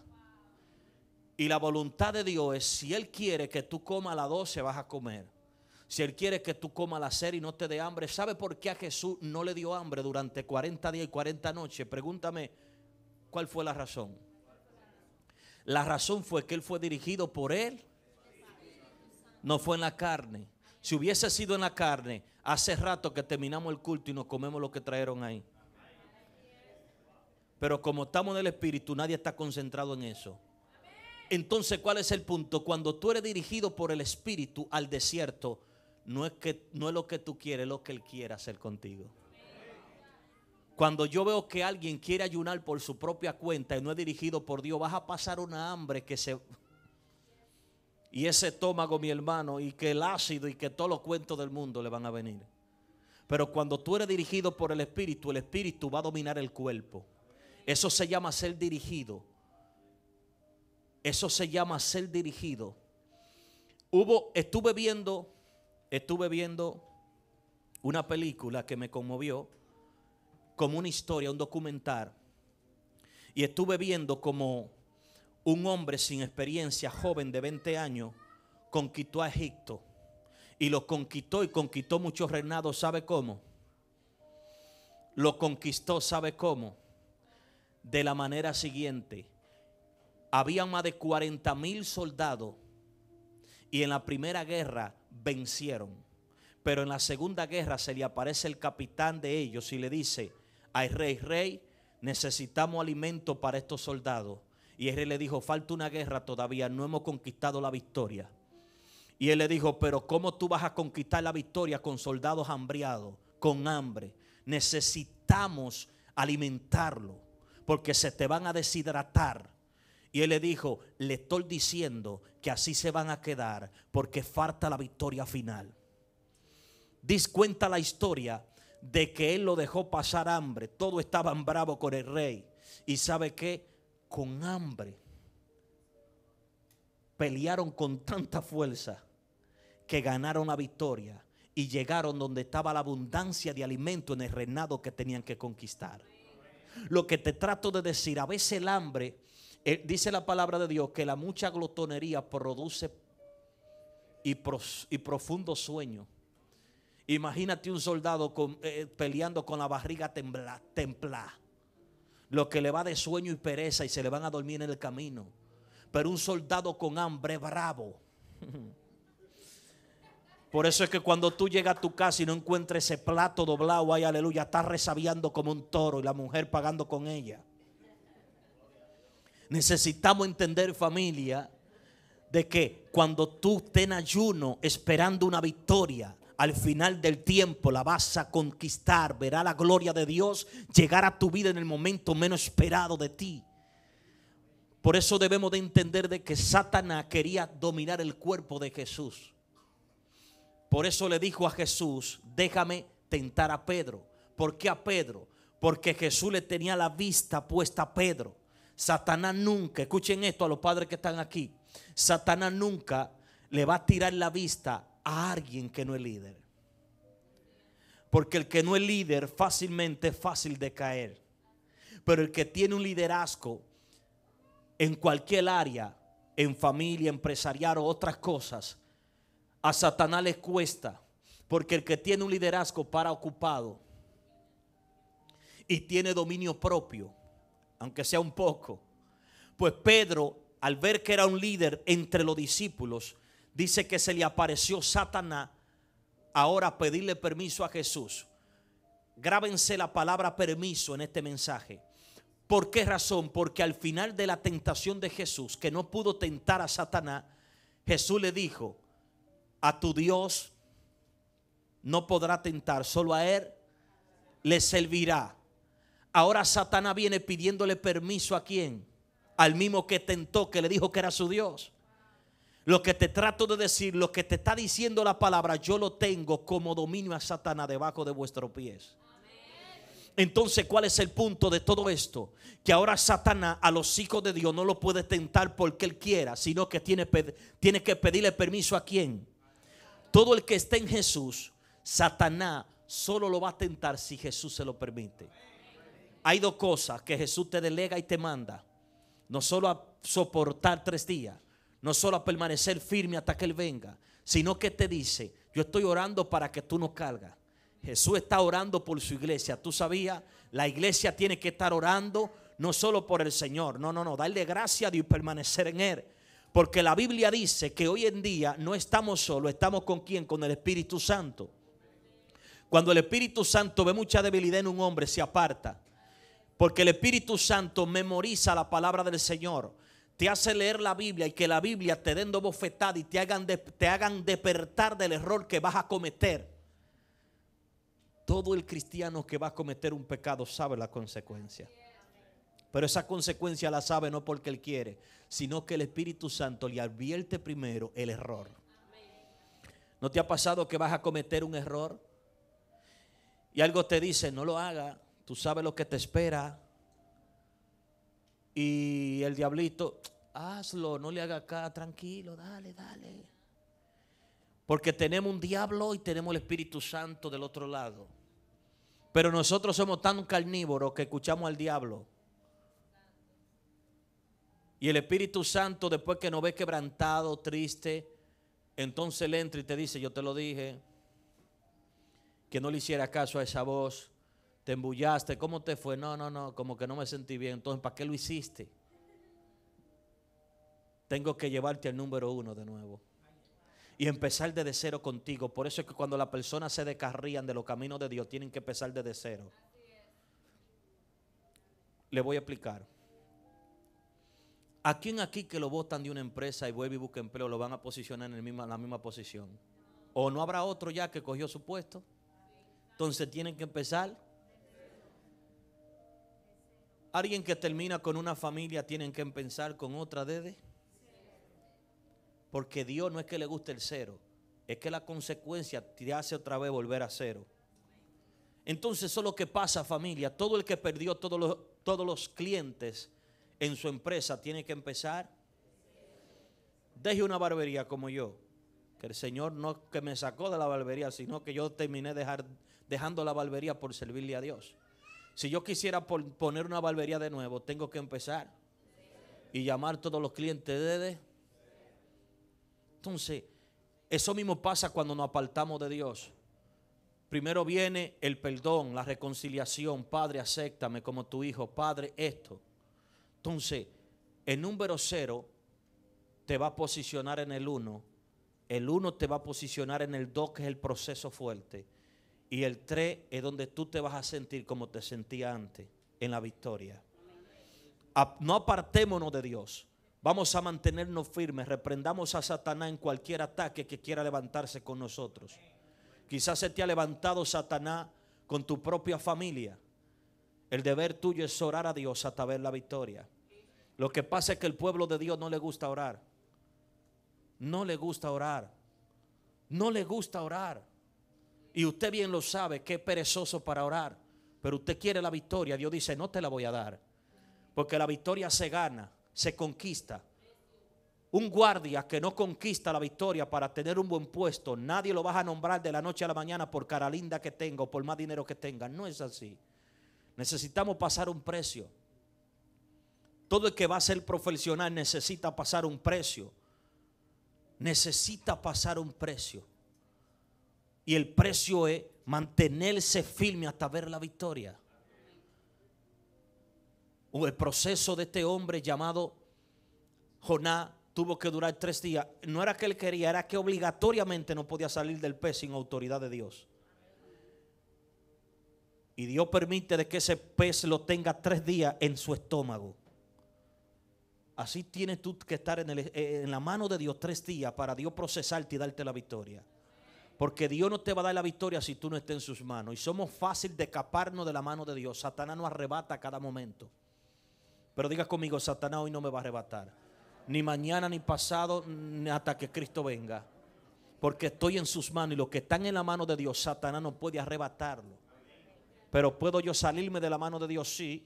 Y la voluntad de Dios es, si Él quiere que tú comas a las 12, vas a comer. Si Él quiere que tú comas a las y no te dé hambre, ¿sabe por qué a Jesús no le dio hambre durante 40 días y 40 noches? Pregúntame cuál fue la razón. La razón fue que él fue dirigido por él. No fue en la carne. Si hubiese sido en la carne, hace rato que terminamos el culto y nos comemos lo que trajeron ahí. Pero como estamos en el Espíritu, nadie está concentrado en eso. Entonces, ¿cuál es el punto? Cuando tú eres dirigido por el Espíritu al desierto, no es, que, no es lo que tú quieres, es lo que Él quiere hacer contigo. Cuando yo veo que alguien quiere ayunar por su propia cuenta y no es dirigido por Dios, vas a pasar una hambre que se... Y ese estómago, mi hermano, y que el ácido y que todos los cuentos del mundo le van a venir. Pero cuando tú eres dirigido por el Espíritu, el Espíritu va a dominar el cuerpo. Eso se llama ser dirigido. Eso se llama ser dirigido. Hubo, estuve viendo, estuve viendo una película que me conmovió como una historia, un documental. Y estuve viendo como un hombre sin experiencia, joven de 20 años, conquistó a Egipto. Y lo conquistó y conquistó muchos reinados, ¿sabe cómo? Lo conquistó, ¿sabe cómo? De la manera siguiente. Había más de 40 mil soldados y en la primera guerra vencieron. Pero en la segunda guerra se le aparece el capitán de ellos y le dice, hay rey, rey, necesitamos alimento para estos soldados. Y el rey le dijo, falta una guerra todavía, no hemos conquistado la victoria. Y él le dijo, pero ¿cómo tú vas a conquistar la victoria con soldados hambriados, con hambre? Necesitamos alimentarlo, porque se te van a deshidratar. Y él le dijo, le estoy diciendo que así se van a quedar porque falta la victoria final. Discuenta la historia de que él lo dejó pasar hambre. Todos estaban bravos con el rey. Y sabe que con hambre pelearon con tanta fuerza que ganaron la victoria y llegaron donde estaba la abundancia de alimento en el reinado que tenían que conquistar. Lo que te trato de decir, a veces el hambre, eh, dice la palabra de Dios, que la mucha glotonería produce y, y profundo sueño. Imagínate un soldado con, eh, eh, peleando con la barriga templa, templada. Lo que le va de sueño y pereza y se le van a dormir en el camino. Pero un soldado con hambre bravo. Por eso es que cuando tú llegas a tu casa y no encuentras ese plato doblado, ay aleluya, estás resabiando como un toro y la mujer pagando con ella. Necesitamos entender familia de que cuando tú estés en ayuno esperando una victoria, al final del tiempo la vas a conquistar, verá la gloria de Dios llegar a tu vida en el momento menos esperado de ti. Por eso debemos de entender de que Satanás quería dominar el cuerpo de Jesús. Por eso le dijo a Jesús, déjame tentar a Pedro. ¿Por qué a Pedro? Porque Jesús le tenía la vista puesta a Pedro. Satanás nunca, escuchen esto a los padres que están aquí, Satanás nunca le va a tirar la vista a alguien que no es líder. Porque el que no es líder fácilmente es fácil de caer. Pero el que tiene un liderazgo en cualquier área, en familia, empresarial o otras cosas, a Satanás le cuesta. Porque el que tiene un liderazgo para ocupado y tiene dominio propio, aunque sea un poco, pues Pedro, al ver que era un líder entre los discípulos, dice que se le apareció Satanás ahora pedirle permiso a Jesús. Grábense la palabra permiso en este mensaje. ¿Por qué razón? Porque al final de la tentación de Jesús, que no pudo tentar a Satanás, Jesús le dijo, a tu Dios no podrá tentar, solo a Él le servirá. Ahora Satanás viene pidiéndole permiso a quién? Al mismo que tentó, que le dijo que era su Dios. Lo que te trato de decir, lo que te está diciendo la palabra, yo lo tengo como dominio a Satanás debajo de vuestros pies. Entonces, ¿cuál es el punto de todo esto? Que ahora Satanás a los hijos de Dios no lo puede tentar porque él quiera, sino que tiene, tiene que pedirle permiso a quién. Todo el que esté en Jesús, Satanás solo lo va a tentar si Jesús se lo permite. Hay dos cosas que Jesús te delega y te manda. No solo a soportar tres días, no solo a permanecer firme hasta que Él venga, sino que te dice, yo estoy orando para que tú no cargas. Jesús está orando por su iglesia. Tú sabías, la iglesia tiene que estar orando no solo por el Señor, no, no, no, darle gracia a Dios y permanecer en Él. Porque la Biblia dice que hoy en día no estamos solos, estamos con quién, con el Espíritu Santo. Cuando el Espíritu Santo ve mucha debilidad en un hombre, se aparta. Porque el Espíritu Santo memoriza la palabra del Señor te hace leer la Biblia y que la Biblia te den dos bofetadas y te hagan, te hagan despertar del error que vas a cometer. Todo el cristiano que va a cometer un pecado sabe la consecuencia. Pero esa consecuencia la sabe no porque él quiere, sino que el Espíritu Santo le advierte primero el error. ¿No te ha pasado que vas a cometer un error? Y algo te dice, no lo haga, tú sabes lo que te espera, y el diablito, hazlo, no le haga acá, tranquilo, dale, dale. Porque tenemos un diablo y tenemos el Espíritu Santo del otro lado. Pero nosotros somos tan carnívoros que escuchamos al diablo. Y el Espíritu Santo, después que nos ve quebrantado, triste, entonces le entra y te dice, yo te lo dije, que no le hiciera caso a esa voz te embullaste, ¿cómo te fue? No, no, no, como que no me sentí bien. Entonces, ¿para qué lo hiciste? Tengo que llevarte al número uno de nuevo. Y empezar desde cero contigo. Por eso es que cuando las personas se descarrían de los caminos de Dios, tienen que empezar desde cero. Le voy a explicar. ¿A quién aquí que lo votan de una empresa y vuelve y busca empleo lo van a posicionar en la misma posición? ¿O no habrá otro ya que cogió su puesto? Entonces tienen que empezar Alguien que termina con una familia tiene que empezar con otra desde. Porque Dios no es que le guste el cero, es que la consecuencia te hace otra vez volver a cero. Entonces eso es lo que pasa familia. Todo el que perdió todos los, todos los clientes en su empresa tiene que empezar. Deje una barbería como yo. Que el Señor no que me sacó de la barbería, sino que yo terminé dejar, dejando la barbería por servirle a Dios. Si yo quisiera poner una barbería de nuevo, tengo que empezar y llamar todos los clientes de... Entonces, eso mismo pasa cuando nos apartamos de Dios. Primero viene el perdón, la reconciliación. Padre, acéptame como tu hijo. Padre, esto. Entonces, el número cero te va a posicionar en el uno. El uno te va a posicionar en el dos, que es el proceso fuerte. Y el 3 es donde tú te vas a sentir como te sentía antes, en la victoria. No apartémonos de Dios. Vamos a mantenernos firmes. Reprendamos a Satanás en cualquier ataque que quiera levantarse con nosotros. Quizás se te ha levantado Satanás con tu propia familia. El deber tuyo es orar a Dios hasta ver la victoria. Lo que pasa es que el pueblo de Dios no le gusta orar. No le gusta orar. No le gusta orar. Y usted bien lo sabe que es perezoso para orar. Pero usted quiere la victoria. Dios dice, no te la voy a dar. Porque la victoria se gana, se conquista. Un guardia que no conquista la victoria para tener un buen puesto, nadie lo va a nombrar de la noche a la mañana por cara linda que tenga o por más dinero que tenga. No es así. Necesitamos pasar un precio. Todo el que va a ser profesional necesita pasar un precio. Necesita pasar un precio. Y el precio es mantenerse firme hasta ver la victoria. El proceso de este hombre llamado Jonás tuvo que durar tres días. No era que él quería, era que obligatoriamente no podía salir del pez sin autoridad de Dios. Y Dios permite de que ese pez lo tenga tres días en su estómago. Así tienes tú que estar en, en la mano de Dios tres días para Dios procesarte y darte la victoria. Porque Dios no te va a dar la victoria si tú no estás en sus manos. Y somos fácil de escaparnos de la mano de Dios. Satanás nos arrebata a cada momento. Pero diga conmigo, Satanás hoy no me va a arrebatar. Ni mañana, ni pasado, ni hasta que Cristo venga. Porque estoy en sus manos y los que están en la mano de Dios, Satanás no puede arrebatarlo. Pero puedo yo salirme de la mano de Dios, sí.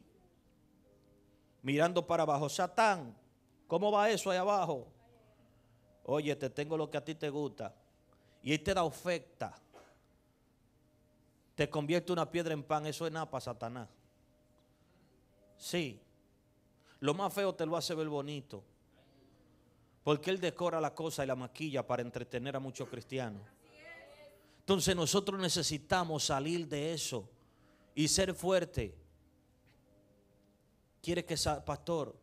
Mirando para abajo, Satán, ¿cómo va eso ahí abajo? Oye, te tengo lo que a ti te gusta y Él te da oferta, te convierte una piedra en pan, eso es nada para Satanás. Sí, lo más feo te lo hace ver bonito, porque Él decora la cosa y la maquilla para entretener a muchos cristianos. Entonces nosotros necesitamos salir de eso y ser fuerte. Quiere que pastor,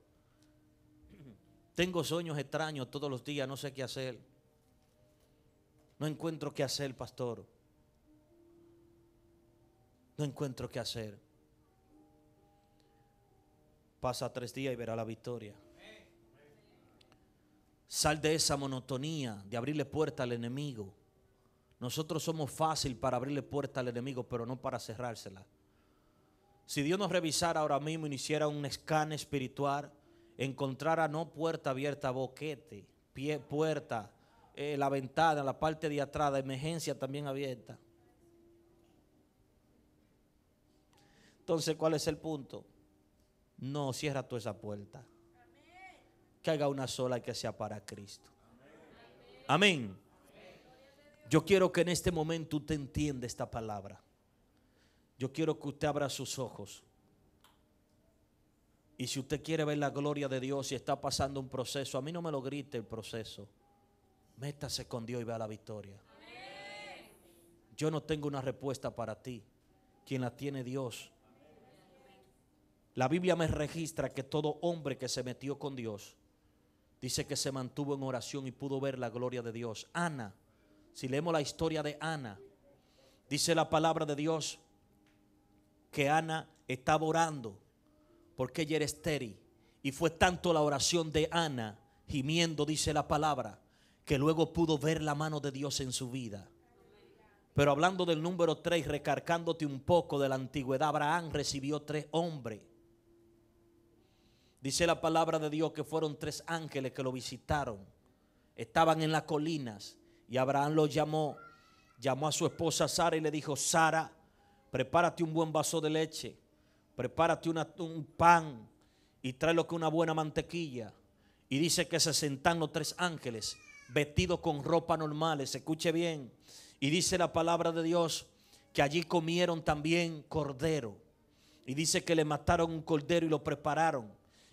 tengo sueños extraños todos los días, no sé qué hacer. No encuentro qué hacer, pastor. No encuentro qué hacer. Pasa tres días y verá la victoria. Sal de esa monotonía de abrirle puerta al enemigo. Nosotros somos fácil para abrirle puerta al enemigo, pero no para cerrársela. Si Dios nos revisara ahora mismo, iniciara un scan espiritual, encontrara no puerta abierta, boquete, pie, puerta eh, la ventana, la parte de atrás, la emergencia también abierta. Entonces, ¿cuál es el punto? No, cierra tú esa puerta. Que haga una sola que sea para Cristo. Amén. Yo quiero que en este momento usted entienda esta palabra. Yo quiero que usted abra sus ojos. Y si usted quiere ver la gloria de Dios y está pasando un proceso, a mí no me lo grite el proceso. Métase con Dios y vea la victoria. Yo no tengo una respuesta para ti. Quien la tiene Dios. La Biblia me registra que todo hombre que se metió con Dios dice que se mantuvo en oración y pudo ver la gloria de Dios. Ana, si leemos la historia de Ana, dice la palabra de Dios que Ana estaba orando porque ella era estéril. Y fue tanto la oración de Ana, gimiendo, dice la palabra, que luego pudo ver la mano de Dios en su vida. Pero hablando del número 3, recargándote un poco de la antigüedad, Abraham recibió tres hombres. Dice la palabra de Dios que fueron tres ángeles que lo visitaron. Estaban en las colinas y Abraham lo llamó. Llamó a su esposa Sara y le dijo, Sara, prepárate un buen vaso de leche, prepárate un pan y tráelo con una buena mantequilla. Y dice que se sentan los tres ángeles vestidos con ropa normales, escuche bien. Y dice la palabra de Dios que allí comieron también cordero. Y dice que le mataron un cordero y lo prepararon.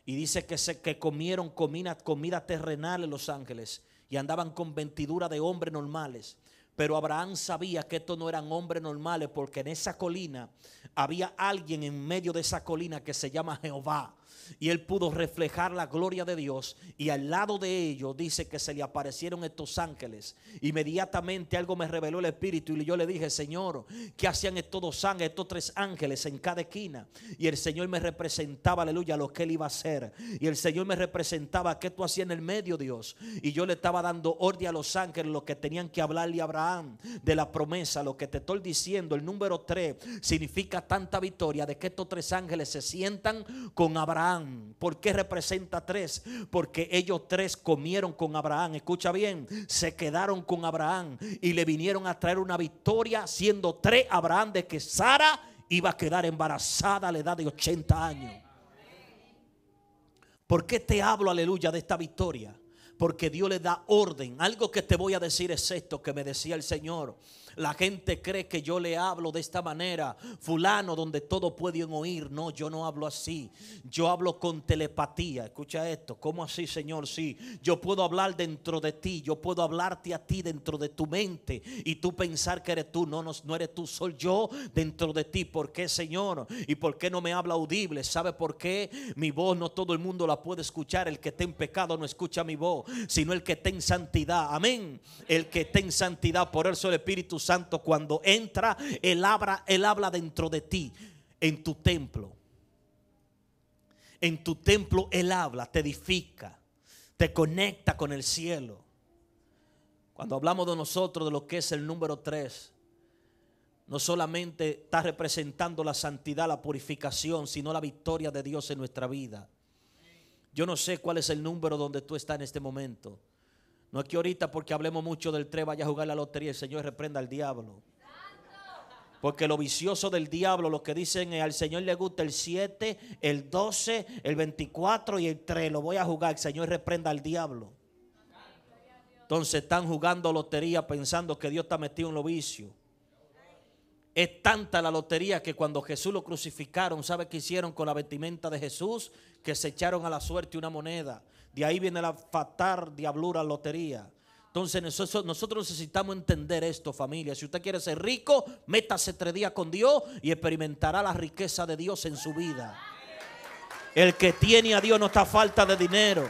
Y dice que, que comieron comida, comida terrenal en los ángeles. Y andaban con ventidura de hombres normales. Pero Abraham sabía que estos no eran hombres normales porque en esa colina había alguien en medio de esa colina que se llama Jehová y él pudo reflejar la gloria de Dios. Y al lado de ellos dice que se le aparecieron estos ángeles. Inmediatamente algo me reveló el Espíritu y yo le dije, Señor, ¿qué hacían estos dos ángeles, estos tres ángeles en cada esquina? Y el Señor me representaba, aleluya, lo que él iba a hacer. Y el Señor me representaba qué tú hacías en el medio, Dios. Y yo le estaba dando orden a los ángeles, lo que tenían que hablarle a Abraham de la promesa, lo que te estoy diciendo, el número 3 significa tanta victoria de que estos tres ángeles se sientan con Abraham ¿Por qué representa tres? Porque ellos tres comieron con Abraham. Escucha bien, se quedaron con Abraham y le vinieron a traer una victoria, siendo tres Abraham de que Sara iba a quedar embarazada a la edad de 80 años. ¿Por qué te hablo, aleluya, de esta victoria? Porque Dios le da orden. Algo que te voy a decir es esto que me decía el Señor. La gente cree que yo le hablo de esta manera. Fulano, donde todo pueden oír. No, yo no hablo así. Yo hablo con telepatía. Escucha esto. ¿Cómo así, Señor? Sí, yo puedo hablar dentro de ti. Yo puedo hablarte a ti dentro de tu mente. Y tú pensar que eres tú. No, no, no eres tú. Soy yo dentro de ti. ¿Por qué, Señor? ¿Y por qué no me habla audible? ¿Sabe por qué? Mi voz no todo el mundo la puede escuchar. El que está en pecado no escucha mi voz, sino el que está en santidad. Amén. El que está en santidad. Por eso el Espíritu Santo, cuando entra, Él habla, él habla dentro de ti, en tu templo. En tu templo Él habla, te edifica, te conecta con el cielo. Cuando hablamos de nosotros, de lo que es el número 3, no solamente está representando la santidad, la purificación, sino la victoria de Dios en nuestra vida. Yo no sé cuál es el número donde tú estás en este momento. No es que ahorita porque hablemos mucho del 3 vaya a jugar la lotería, el Señor reprenda al diablo. Porque lo vicioso del diablo, Lo que dicen es al Señor le gusta el 7, el 12, el 24 y el 3, lo voy a jugar, el Señor reprenda al diablo. Entonces están jugando lotería pensando que Dios está metido en lo vicio. Es tanta la lotería que cuando Jesús lo crucificaron, ¿sabe qué hicieron con la vestimenta de Jesús? Que se echaron a la suerte una moneda. De ahí viene la fatal diablura lotería. Entonces nosotros necesitamos entender esto, familia. Si usted quiere ser rico, métase tres días con Dios y experimentará la riqueza de Dios en su vida. El que tiene a Dios no está a falta de dinero.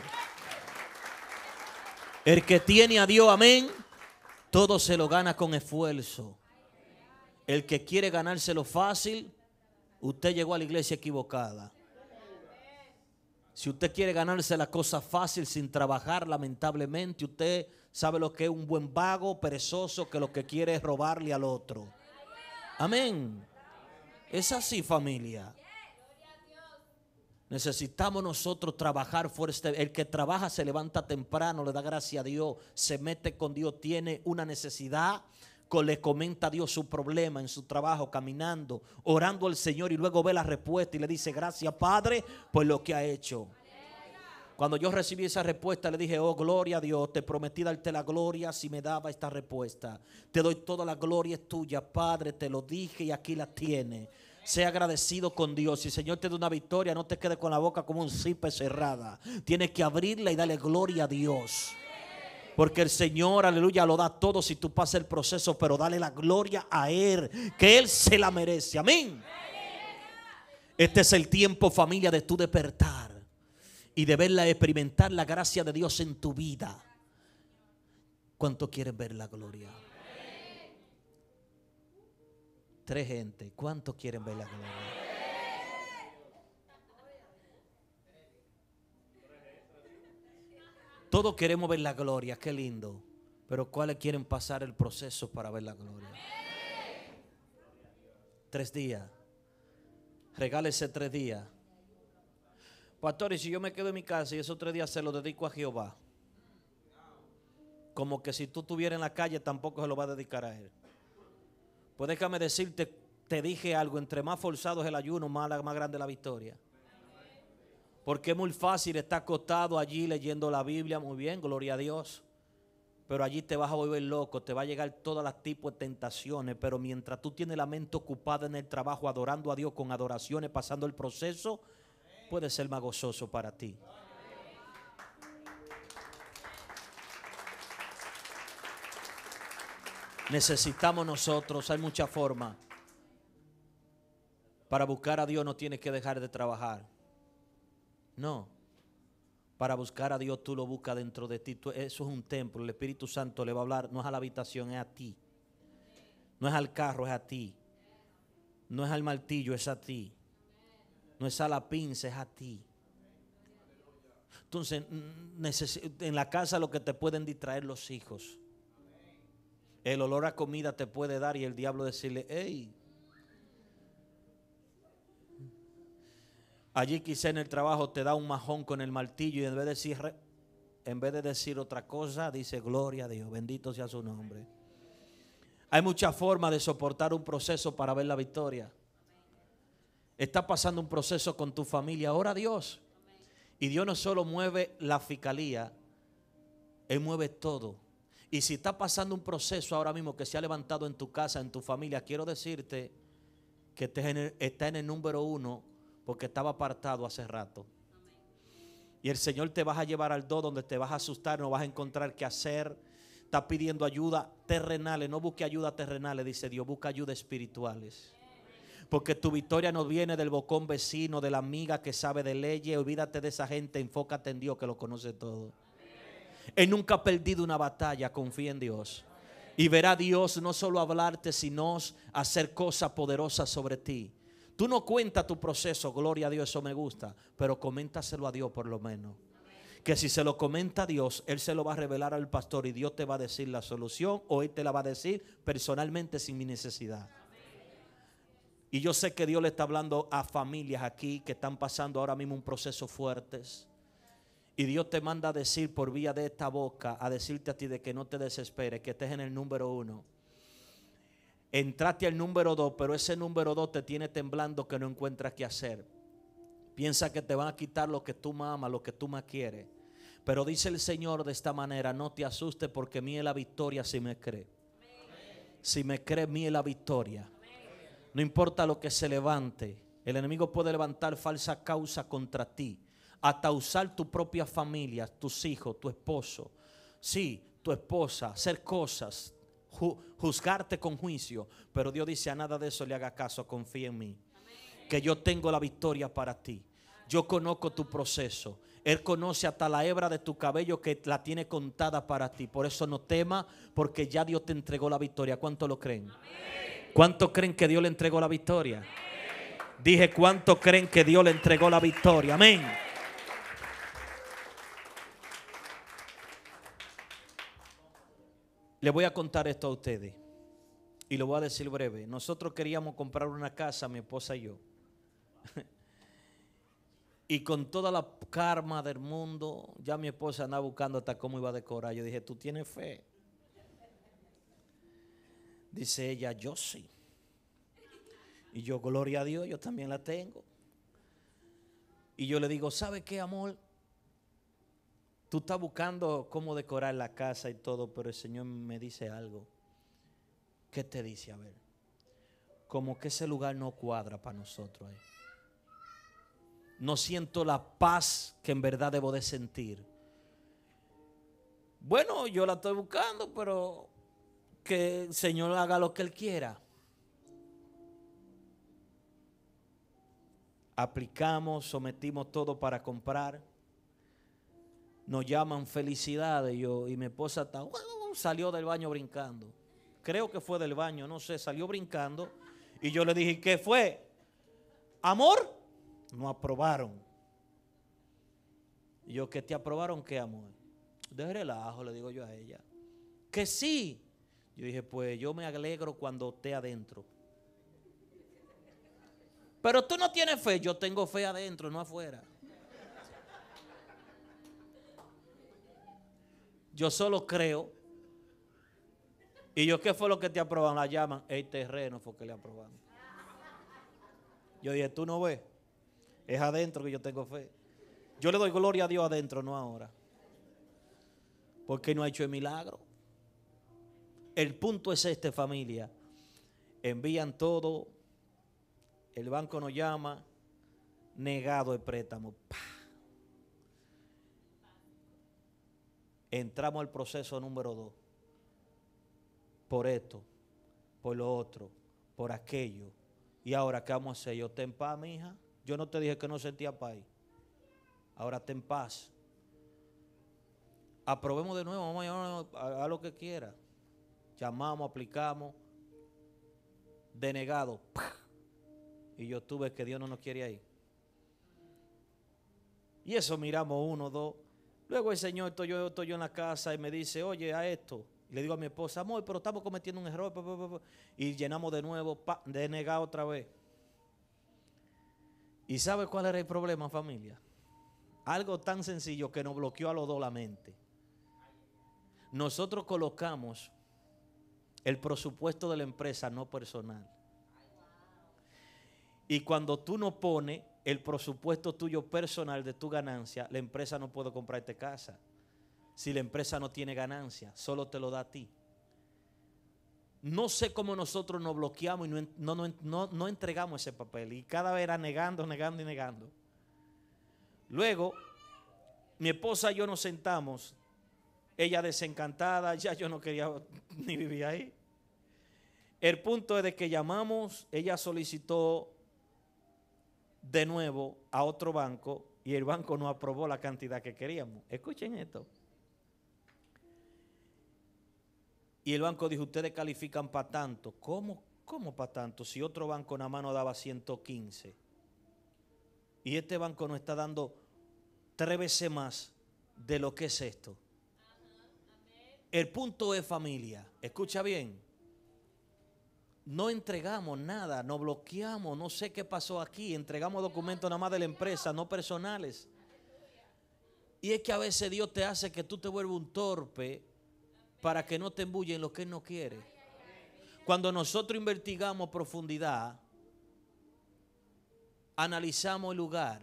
El que tiene a Dios, amén, todo se lo gana con esfuerzo. El que quiere ganárselo fácil, usted llegó a la iglesia equivocada. Si usted quiere ganarse la cosa fácil sin trabajar, lamentablemente, usted sabe lo que es un buen vago, perezoso, que lo que quiere es robarle al otro. Amén. Es así, familia. Necesitamos nosotros trabajar fuerte. El que trabaja se levanta temprano, le da gracia a Dios, se mete con Dios, tiene una necesidad le comenta a Dios su problema en su trabajo, caminando, orando al Señor y luego ve la respuesta y le dice, gracias Padre por lo que ha hecho. Cuando yo recibí esa respuesta, le dije, oh, gloria a Dios, te prometí darte la gloria si me daba esta respuesta. Te doy toda la gloria, es tuya, Padre, te lo dije y aquí la tiene. Sea agradecido con Dios. Si el Señor te da una victoria, no te quedes con la boca como un zipe cerrada. Tienes que abrirla y darle gloria a Dios. Porque el Señor, aleluya, lo da todo si tú pasas el proceso, pero dale la gloria a Él, que Él se la merece. Amén. Este es el tiempo, familia, de tu despertar y de verla, experimentar la gracia de Dios en tu vida. ¿Cuánto quieren ver la gloria? Tres gente, ¿cuánto quieren ver la gloria? Todos queremos ver la gloria, qué lindo. Pero ¿cuáles quieren pasar el proceso para ver la gloria? Tres días. Regálese tres días. Pastores, si yo me quedo en mi casa y esos tres días se los dedico a Jehová. Como que si tú estuvieras en la calle tampoco se lo va a dedicar a él. Pues déjame decirte, te dije algo, entre más forzado es el ayuno, más, más grande la victoria. Porque es muy fácil estar acostado allí leyendo la Biblia, muy bien, gloria a Dios. Pero allí te vas a volver loco, te va a llegar todas las tipos de tentaciones. Pero mientras tú tienes la mente ocupada en el trabajo, adorando a Dios con adoraciones, pasando el proceso, puede ser más gozoso para ti. Necesitamos nosotros, hay muchas formas. Para buscar a Dios no tienes que dejar de trabajar. No. Para buscar a Dios tú lo buscas dentro de ti. eso es un templo. El Espíritu Santo le va a hablar. No es a la habitación, es a ti. No es al carro, es a ti. No es al martillo, es a ti. No es a la pinza, es a ti. Entonces, en la casa lo que te pueden distraer los hijos. El olor a comida te puede dar y el diablo decirle, hey, Allí quizá en el trabajo te da un majón con el martillo y en vez de decir, en vez de decir otra cosa, dice gloria a Dios, bendito sea su nombre. Hay muchas formas de soportar un proceso para ver la victoria. Está pasando un proceso con tu familia, ahora Dios. Y Dios no solo mueve la fiscalía, Él mueve todo. Y si está pasando un proceso ahora mismo que se ha levantado en tu casa, en tu familia, quiero decirte que está en el número uno porque estaba apartado hace rato. Y el Señor te vas a llevar al do donde te vas a asustar, no vas a encontrar qué hacer. Está pidiendo ayuda terrenal no busque ayuda terrenal dice Dios, busca ayuda espirituales. Porque tu victoria no viene del bocón vecino, de la amiga que sabe de leyes. Olvídate de esa gente, enfócate en Dios que lo conoce todo. Él nunca ha perdido una batalla, confía en Dios. Y verá Dios no solo hablarte, sino hacer cosas poderosas sobre ti. Tú no cuentas tu proceso, gloria a Dios, eso me gusta, pero coméntaselo a Dios por lo menos. Que si se lo comenta a Dios, Él se lo va a revelar al pastor y Dios te va a decir la solución o Él te la va a decir personalmente sin mi necesidad. Y yo sé que Dios le está hablando a familias aquí que están pasando ahora mismo un proceso fuertes. Y Dios te manda a decir por vía de esta boca, a decirte a ti de que no te desesperes, que estés en el número uno Entrate al número 2 pero ese número 2 te tiene temblando que no encuentras qué hacer. Piensa que te van a quitar lo que tú más amas, lo que tú más quieres. Pero dice el Señor de esta manera, no te asustes porque mía la victoria si me cree. Si me cree, mía la victoria. No importa lo que se levante, el enemigo puede levantar falsa causa contra ti, Atausar tu propia familia, tus hijos, tu esposo. Sí, tu esposa, hacer cosas, juzgarte con juicio. Pero Dios dice, a nada de eso le haga caso, confía en mí. Que yo tengo la victoria para ti. Yo conozco tu proceso. Él conoce hasta la hebra de tu cabello que la tiene contada para ti. Por eso no tema, porque ya Dios te entregó la victoria. ¿Cuánto lo creen? ¿Cuántos ¿Cuánto creen que Dios le entregó la victoria? Dije, ¿cuánto creen que Dios le entregó la victoria? Amén. Le voy a contar esto a ustedes y lo voy a decir breve. Nosotros queríamos comprar una casa, mi esposa y yo. y con toda la karma del mundo, ya mi esposa andaba buscando hasta cómo iba a decorar. Yo dije, ¿tú tienes fe? Dice ella, yo sí. Y yo, gloria a Dios, yo también la tengo. Y yo le digo, ¿sabe qué, amor? Tú estás buscando cómo decorar la casa y todo, pero el Señor me dice algo. ¿Qué te dice? A ver, como que ese lugar no cuadra para nosotros ahí. No siento la paz que en verdad debo de sentir. Bueno, yo la estoy buscando, pero que el Señor haga lo que Él quiera. Aplicamos, sometimos todo para comprar nos llaman felicidades. Yo, y mi esposa está, salió del baño brincando. Creo que fue del baño, no sé, salió brincando. Y yo le dije, ¿qué fue? ¿Amor? No aprobaron. yo, ¿qué te aprobaron? ¿Qué amor? De relajo, le digo yo a ella. Que sí. Yo dije, pues yo me alegro cuando esté adentro. Pero tú no tienes fe, yo tengo fe adentro, no afuera. Yo solo creo. ¿Y yo qué fue lo que te aprobaron? La llaman, el terreno fue que le aprobaron. Yo dije, tú no ves. Es adentro que yo tengo fe. Yo le doy gloria a Dios adentro, no ahora. Porque no ha hecho el milagro. El punto es este, familia. Envían todo. El banco nos llama. Negado el préstamo. ¡Pah! entramos al proceso número dos. Por esto, por lo otro, por aquello. Y ahora, ¿qué vamos a hacer? Yo te en paz, mi hija. Yo no te dije que no sentía paz. Ahora en paz. Aprobemos de nuevo, vamos a, a lo que quiera. Llamamos, aplicamos. Denegado. Y yo tuve que Dios no nos quiere ahí. Y eso miramos uno, dos. Luego el Señor estoy yo, estoy yo en la casa y me dice, oye, a esto. le digo a mi esposa, amor, pero estamos cometiendo un error. y llenamos de nuevo, denegado de negar otra vez. ¿Y sabe cuál era el problema, familia? Algo tan sencillo que nos bloqueó a los dos la mente. Nosotros colocamos el presupuesto de la empresa, no personal. Y cuando tú no pones, el presupuesto tuyo personal de tu ganancia, la empresa no puede comprarte casa. Si la empresa no tiene ganancia, solo te lo da a ti. No sé cómo nosotros nos bloqueamos y no, no entregamos ese papel. Y cada vez era negando, negando y negando. Luego, mi esposa y yo nos sentamos. Ella desencantada, ya yo no quería ni vivir ahí. El punto es de que llamamos, ella solicitó de nuevo a otro banco y el banco no aprobó la cantidad que queríamos. Escuchen esto. Y el banco dijo, ustedes califican para tanto. ¿Cómo, cómo para tanto? Si otro banco nada más mano daba 115. Y este banco no está dando tres veces más de lo que es esto. El punto es familia. Escucha bien no entregamos nada, no bloqueamos, no sé qué pasó aquí, entregamos documentos nada más de la empresa, no personales. Y es que a veces Dios te hace que tú te vuelvas un torpe para que no te embullen en lo que Él no quiere. Cuando nosotros investigamos profundidad, analizamos el lugar.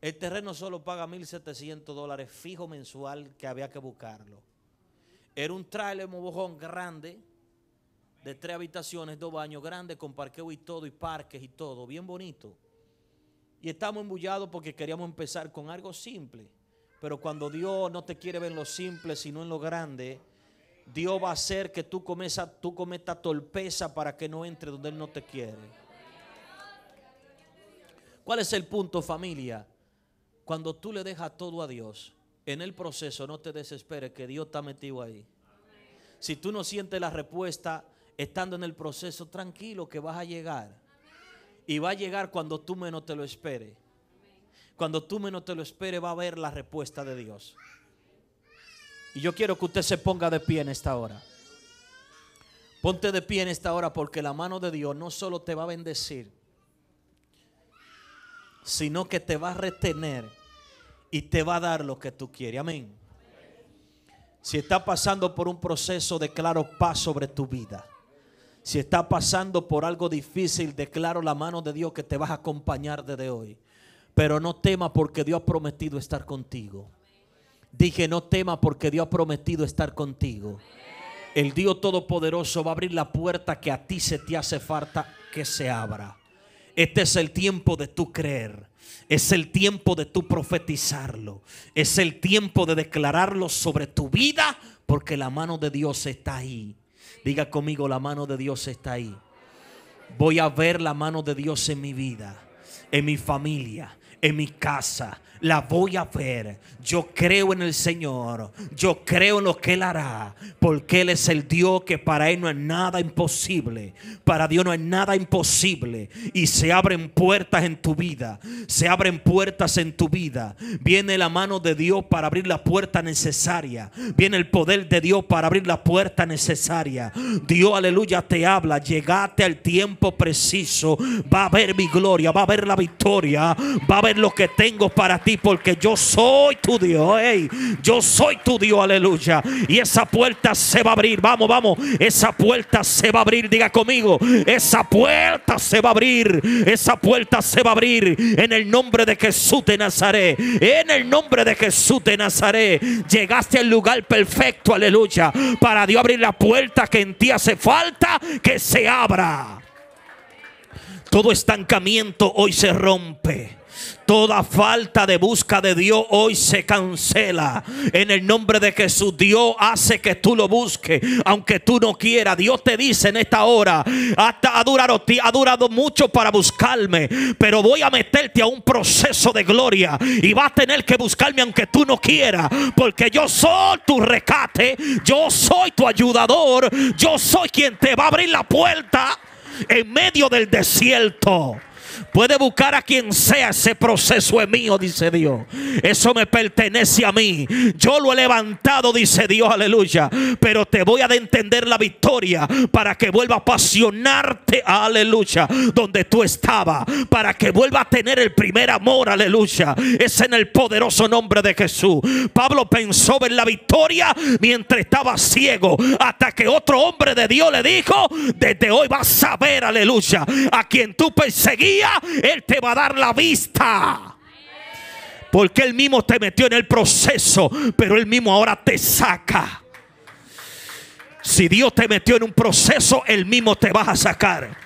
El terreno solo paga 1.700 dólares fijo mensual que había que buscarlo. Era un trailer bojón grande de tres habitaciones, dos baños, grandes con parqueo y todo, y parques y todo, bien bonito. Y estamos embullados porque queríamos empezar con algo simple. Pero cuando Dios no te quiere ver en lo simple, sino en lo grande, Dios va a hacer que tú cometas, tú cometas torpeza para que no entre donde Él no te quiere. ¿Cuál es el punto, familia? Cuando tú le dejas todo a Dios, en el proceso no te desesperes que Dios está metido ahí. Si tú no sientes la respuesta, estando en el proceso tranquilo que vas a llegar. Y va a llegar cuando tú menos te lo esperes. Cuando tú menos te lo esperes va a haber la respuesta de Dios. Y yo quiero que usted se ponga de pie en esta hora. Ponte de pie en esta hora porque la mano de Dios no solo te va a bendecir, sino que te va a retener y te va a dar lo que tú quieres. Amén. Si está pasando por un proceso, de claro paz sobre tu vida. Si está pasando por algo difícil, declaro la mano de Dios que te vas a acompañar desde hoy. Pero no tema porque Dios ha prometido estar contigo. Dije, no tema porque Dios ha prometido estar contigo. El Dios Todopoderoso va a abrir la puerta que a ti se te hace falta que se abra. Este es el tiempo de tu creer. Es el tiempo de tu profetizarlo. Es el tiempo de declararlo sobre tu vida porque la mano de Dios está ahí. Diga conmigo, la mano de Dios está ahí. Voy a ver la mano de Dios en mi vida, en mi familia, en mi casa, la voy a ver. Yo creo en el Señor. Yo creo en lo que Él hará. Porque Él es el Dios que para Él no es nada imposible. Para Dios no es nada imposible. Y se abren puertas en tu vida. Se abren puertas en tu vida. Viene la mano de Dios para abrir la puerta necesaria. Viene el poder de Dios para abrir la puerta necesaria. Dios, aleluya, te habla. Llegate al tiempo preciso. Va a ver mi gloria. Va a ver la victoria. Va a ver lo que tengo para ti porque yo soy tu Dios. yo soy tu Dios, aleluya. Y esa puerta se va a abrir. Vamos, vamos. Esa puerta se va a abrir. Diga conmigo. Esa puerta se va a abrir. Esa puerta se va a abrir. En el nombre de Jesús de Nazaret. En el nombre de Jesús de Nazaret. Llegaste al lugar perfecto, aleluya. Para Dios abrir la puerta que en ti hace falta que se abra. Todo estancamiento hoy se rompe. Toda falta de busca de Dios hoy se cancela. En el nombre de Jesús, Dios hace que tú lo busques, aunque tú no quieras. Dios te dice en esta hora, hasta ha durado, ha durado mucho para buscarme, pero voy a meterte a un proceso de gloria y vas a tener que buscarme aunque tú no quieras, porque yo soy tu rescate, yo soy tu ayudador, yo soy quien te va a abrir la puerta en medio del desierto. Puede buscar a quien sea. Ese proceso es mío, oh, dice Dios. Eso me pertenece a mí. Yo lo he levantado, dice Dios. Aleluya. Pero te voy a entender la victoria para que vuelva a apasionarte. Aleluya. Donde tú estabas. Para que vuelva a tener el primer amor. Aleluya. Es en el poderoso nombre de Jesús. Pablo pensó en la victoria mientras estaba ciego. Hasta que otro hombre de Dios le dijo. Desde hoy vas a ver. Aleluya. A quien tú perseguías él te va a dar la vista. Porque Él mismo te metió en el proceso, pero Él mismo ahora te saca. Si Dios te metió en un proceso, Él mismo te va a sacar.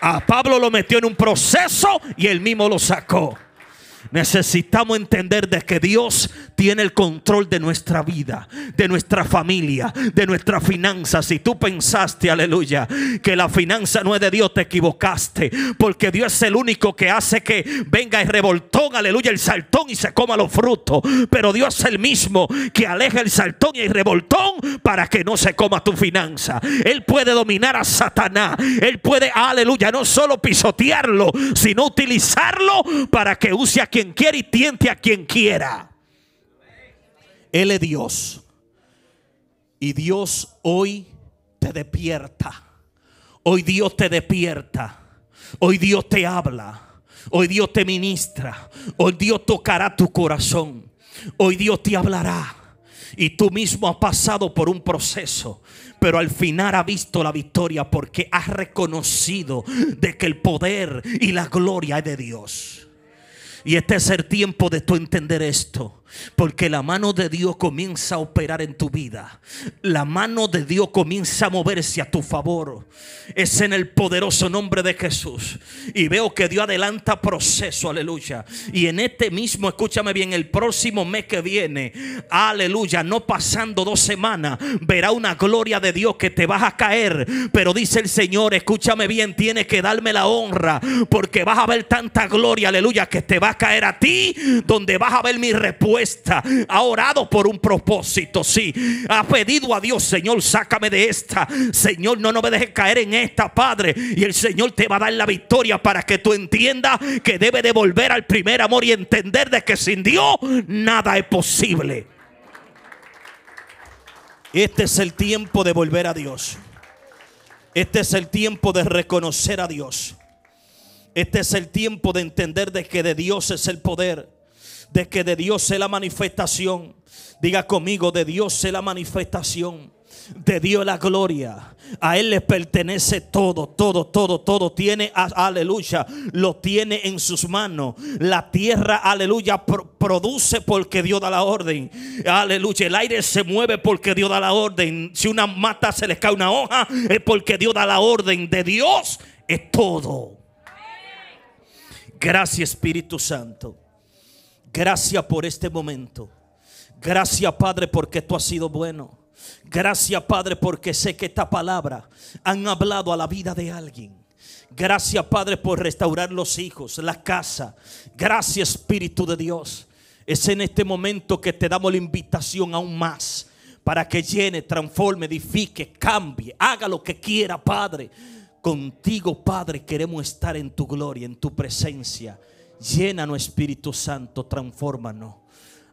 A Pablo lo metió en un proceso y Él mismo lo sacó. Necesitamos entender de que Dios tiene el control de nuestra vida, de nuestra familia, de nuestras finanzas. Si tú pensaste, aleluya, que la finanza no es de Dios, te equivocaste. Porque Dios es el único que hace que venga el revoltón, aleluya, el saltón y se coma los frutos. Pero Dios es el mismo que aleja el saltón y el revoltón para que no se coma tu finanza. Él puede dominar a Satanás. Él puede, aleluya, no solo pisotearlo, sino utilizarlo para que use aquí quien quiera y tiente a quien quiera. Él es Dios. Y Dios hoy te despierta. Hoy Dios te despierta. Hoy Dios te habla. Hoy Dios te ministra. Hoy Dios tocará tu corazón. Hoy Dios te hablará. Y tú mismo has pasado por un proceso, pero al final has visto la victoria porque has reconocido de que el poder y la gloria es de Dios. Y este es el tiempo de tu entender esto. Porque la mano de Dios comienza a operar en tu vida. La mano de Dios comienza a moverse a tu favor. Es en el poderoso nombre de Jesús. Y veo que Dios adelanta proceso, aleluya. Y en este mismo, escúchame bien, el próximo mes que viene, aleluya, no pasando dos semanas, verá una gloria de Dios que te vas a caer. Pero dice el Señor, escúchame bien, tienes que darme la honra porque vas a ver tanta gloria, aleluya, que te va a caer a ti, donde vas a ver mi respuesta esta, ha orado por un propósito, sí, ha pedido a Dios, Señor, sácame de esta, Señor, no, no me dejes caer en esta, Padre, y el Señor te va a dar la victoria para que tú entiendas que debe de volver al primer amor y entender de que sin Dios nada es posible. Este es el tiempo de volver a Dios. Este es el tiempo de reconocer a Dios. Este es el tiempo de entender de que de Dios es el poder de que de Dios sea la manifestación. Diga conmigo, de Dios sea la manifestación. De Dios la gloria. A Él le pertenece todo, todo, todo, todo. Tiene, aleluya, lo tiene en sus manos. La tierra, aleluya, produce porque Dios da la orden. Aleluya, el aire se mueve porque Dios da la orden. Si una mata se le cae una hoja, es porque Dios da la orden. De Dios es todo. Gracias Espíritu Santo. Gracias por este momento. Gracias, Padre, porque tú has sido bueno. Gracias, Padre, porque sé que esta palabra han hablado a la vida de alguien. Gracias, Padre, por restaurar los hijos, la casa. Gracias, Espíritu de Dios. Es en este momento que te damos la invitación aún más para que llene, transforme, edifique, cambie, haga lo que quiera, Padre. Contigo, Padre, queremos estar en tu gloria, en tu presencia. Llénanos, Espíritu Santo, transfórmanos.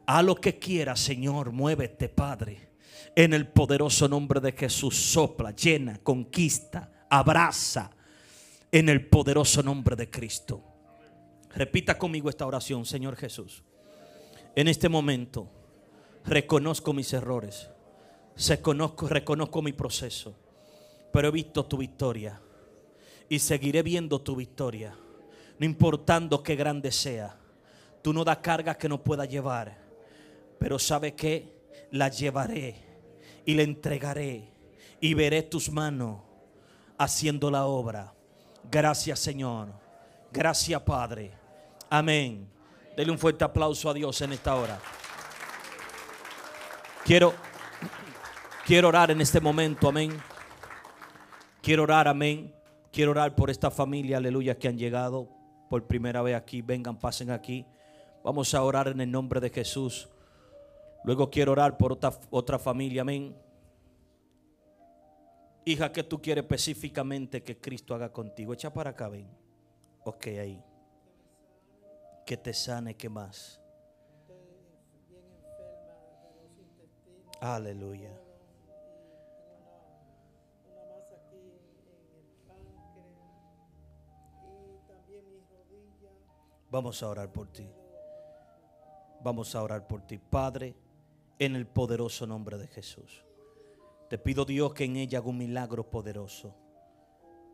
A lo que quieras Señor, muévete, Padre. En el poderoso nombre de Jesús, sopla, llena, conquista, abraza. En el poderoso nombre de Cristo. Repita conmigo esta oración, Señor Jesús. En este momento, reconozco mis errores. reconozco mi proceso. Pero he visto tu victoria. Y seguiré viendo tu victoria no importando qué grande sea. Tú no das cargas que no pueda llevar, pero sabe que la llevaré y la entregaré y veré tus manos haciendo la obra. Gracias Señor, gracias Padre. Amén. Dele un fuerte aplauso a Dios en esta hora. Quiero, quiero orar en este momento, amén. Quiero orar, amén. Quiero orar por esta familia, aleluya, que han llegado por primera vez aquí, vengan, pasen aquí. Vamos a orar en el nombre de Jesús. Luego quiero orar por otra, otra familia, amén. Hija, ¿qué tú quieres específicamente que Cristo haga contigo? Echa para acá, ven. Ok, ahí. Que te sane, ¿qué más? Aleluya. Vamos a orar por ti. Vamos a orar por ti, Padre, en el poderoso nombre de Jesús. Te pido Dios que en ella haga un milagro poderoso.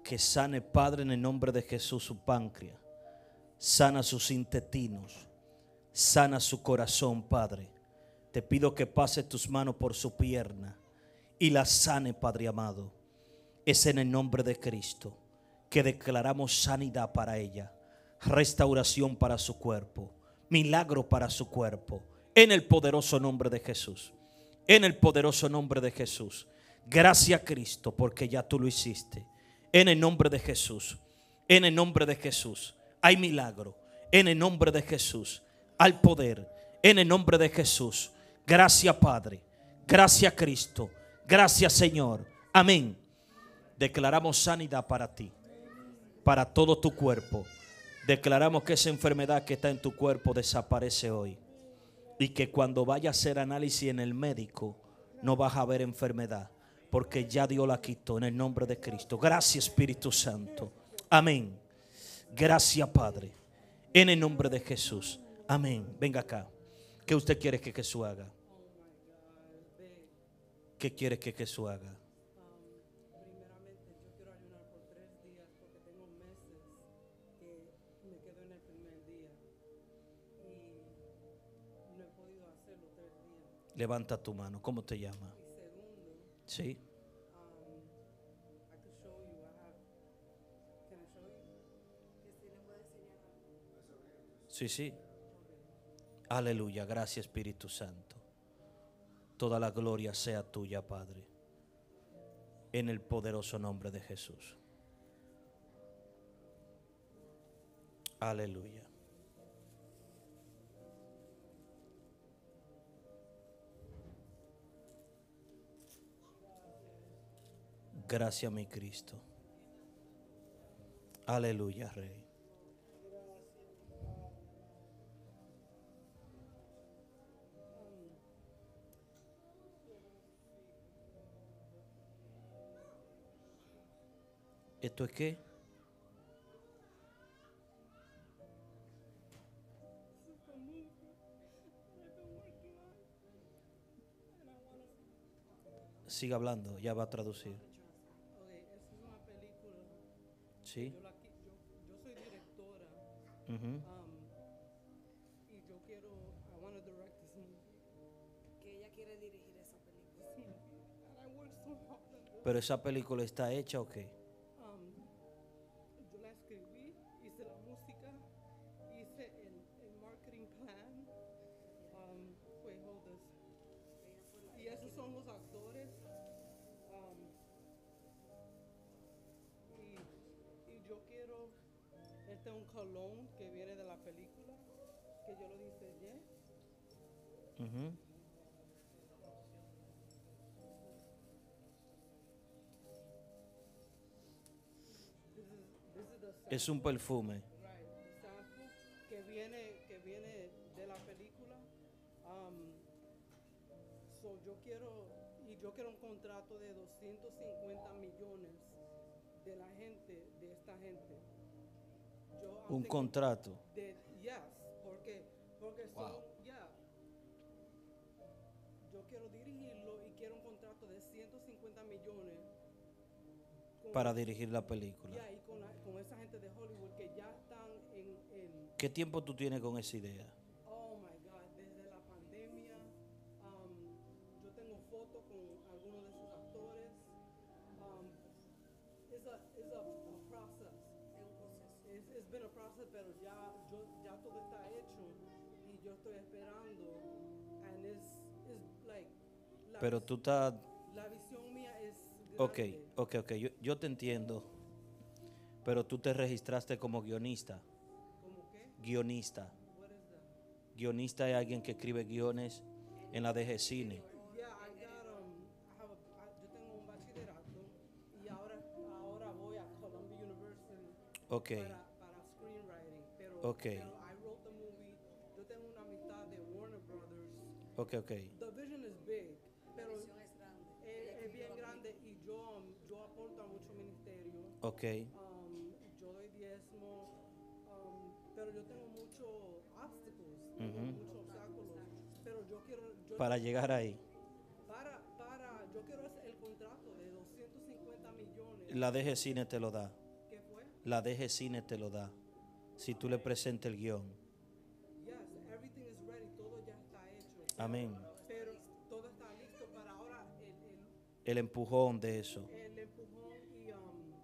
Que sane, Padre, en el nombre de Jesús su páncreas. Sana sus intestinos. Sana su corazón, Padre. Te pido que pase tus manos por su pierna y la sane, Padre amado. Es en el nombre de Cristo que declaramos sanidad para ella restauración para su cuerpo, milagro para su cuerpo, en el poderoso nombre de Jesús, en el poderoso nombre de Jesús. Gracias Cristo porque ya tú lo hiciste, en el nombre de Jesús, en el nombre de Jesús. Hay milagro, en el nombre de Jesús, al poder, en el nombre de Jesús. Gracias Padre, gracias Cristo, gracias Señor. Amén. Declaramos sanidad para ti, para todo tu cuerpo Declaramos que esa enfermedad que está en tu cuerpo desaparece hoy. Y que cuando vaya a hacer análisis en el médico, no vas a ver enfermedad. Porque ya Dios la quitó en el nombre de Cristo. Gracias Espíritu Santo. Amén. Gracias Padre. En el nombre de Jesús. Amén. Venga acá. ¿Qué usted quiere que Jesús haga? ¿Qué quiere que Jesús haga? Levanta tu mano. ¿Cómo te llama? Sí. Sí, sí. Aleluya. Gracias Espíritu Santo. Toda la gloria sea tuya, Padre. En el poderoso nombre de Jesús. Aleluya. Gracias, mi Cristo. Aleluya, Rey. ¿Esto es qué? Siga hablando, ya va a traducir. Sí. Yo, la, yo, yo soy directora. Uh -huh. um, y yo quiero, I want to direct this movie. Que ella quiere dirigir esa película. Sí. And I work so hard. Pero esa película está hecha o okay? qué? Es un perfume. Que viene, que viene de la película. Um, so yo quiero y yo quiero un contrato de 250 millones de la gente, de esta gente. un contrato. De, yes, porque, wow. son para dirigir la película. y con, la, con, esa gente de Hollywood que ya están en, en ¿Qué tiempo tú tienes con esa idea? Oh my God, desde la pandemia. Um, yo tengo fotos con algunos de sus actores. Um, it's a, it's a, a process. It's, it's been a process, pero ya, yo, ya todo está hecho y yo estoy esperando. And it's, it's like, pero tú estás Ok, ok, ok. Yo, yo, te entiendo. Pero tú te registraste como guionista. ¿Como qué? Guionista. Guionista es alguien que escribe guiones en la DG Cine. Yeah, um, yo tengo un bachillerato y ahora, ahora voy a Columbia University para, para, screenwriting. Pero, okay. pero I wrote the movie. Yo tengo una amistad de Warner Brothers. Ok, ok. The vision is big, pero yo, aporto a muchos ministerio Ok. Um, yo doy diezmo, um, pero yo tengo muchos obstáculos, muchos Pero yo quiero... para llegar ahí. Para, yo quiero el contrato de 250 millones. La DG Cine te lo da. ¿Qué fue? La DG Cine te lo da. Si tú le presentas el guión. Yes, everything is ready, todo ya está hecho. Amén. el empujón de eso. El empujón y, um,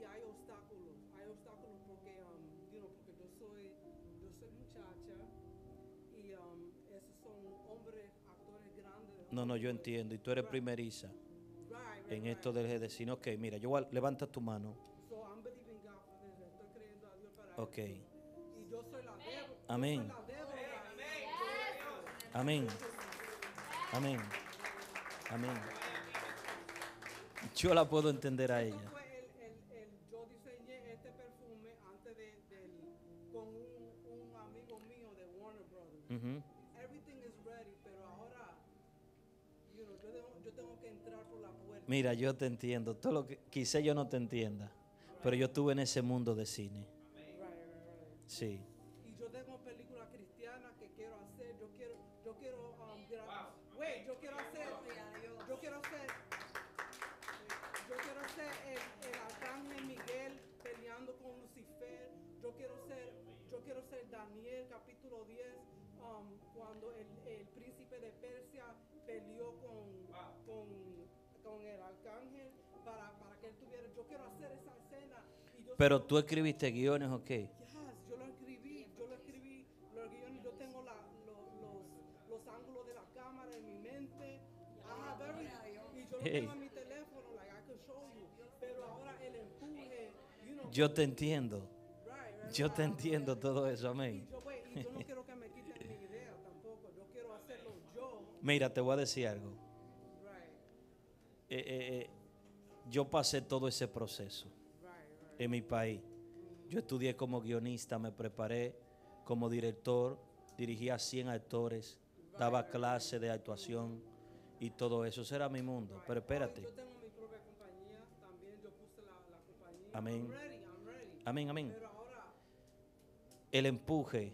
y hay obstáculos, hay obstáculos porque, um, you porque yo, soy, yo soy muchacha y um, esos son hombres, actores grandes. No, no, yo entiendo, y tú eres primeriza right, right, en esto de sino ok, mira, yo levanta tu mano. So I'm believing God for Ok. Y yo soy la Amén. Amén. Amén. Amén. Yo la puedo entender a ella. Uh este -huh. Everything is ready, pero ahora you know, yo, tengo, yo, tengo, que entrar por la puerta. Mira, yo te entiendo. Todo lo que, quise yo no te entienda, right. pero yo estuve en ese mundo de cine. Right, right, sí. cuando el, el príncipe de Persia peleó con, wow. con, con, el arcángel para, para, que él tuviera, yo quiero hacer esa escena. Y yo Pero tú escribiste guiones, ¿ok? Yes, yo lo escribí, yo lo escribí, los guiones, yo tengo la, los, los, ángulos de la cámara en mi mente, Ajá, very, y yo lo hey. tengo en mi teléfono, like I can show you. Pero ahora el empuje, you know, yo te entiendo. yo te entiendo todo eso, amén. Y yo, wait, pues, y yo no Mira, te voy a decir algo. Eh, eh, eh, yo pasé todo ese proceso en mi país. Yo estudié como guionista, me preparé como director, dirigía 100 actores, daba clase de actuación y todo eso. Ese era mi mundo. Pero espérate. Amén. Amén, amén. El empuje.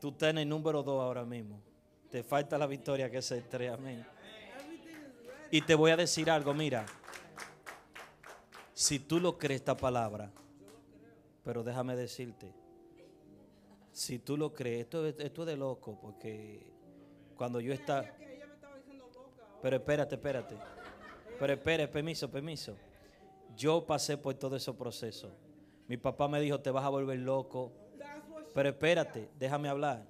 Tú estás en el número 2 ahora mismo. Te falta la victoria que se a Amén. Y te voy a decir algo, mira. Si tú lo crees esta palabra, pero déjame decirte, si tú lo crees, esto, esto es de loco, porque cuando yo estaba... Pero espérate, espérate. Pero espérate, permiso, permiso. Yo pasé por todo ese proceso. Mi papá me dijo, te vas a volver loco. Pero espérate, déjame hablar.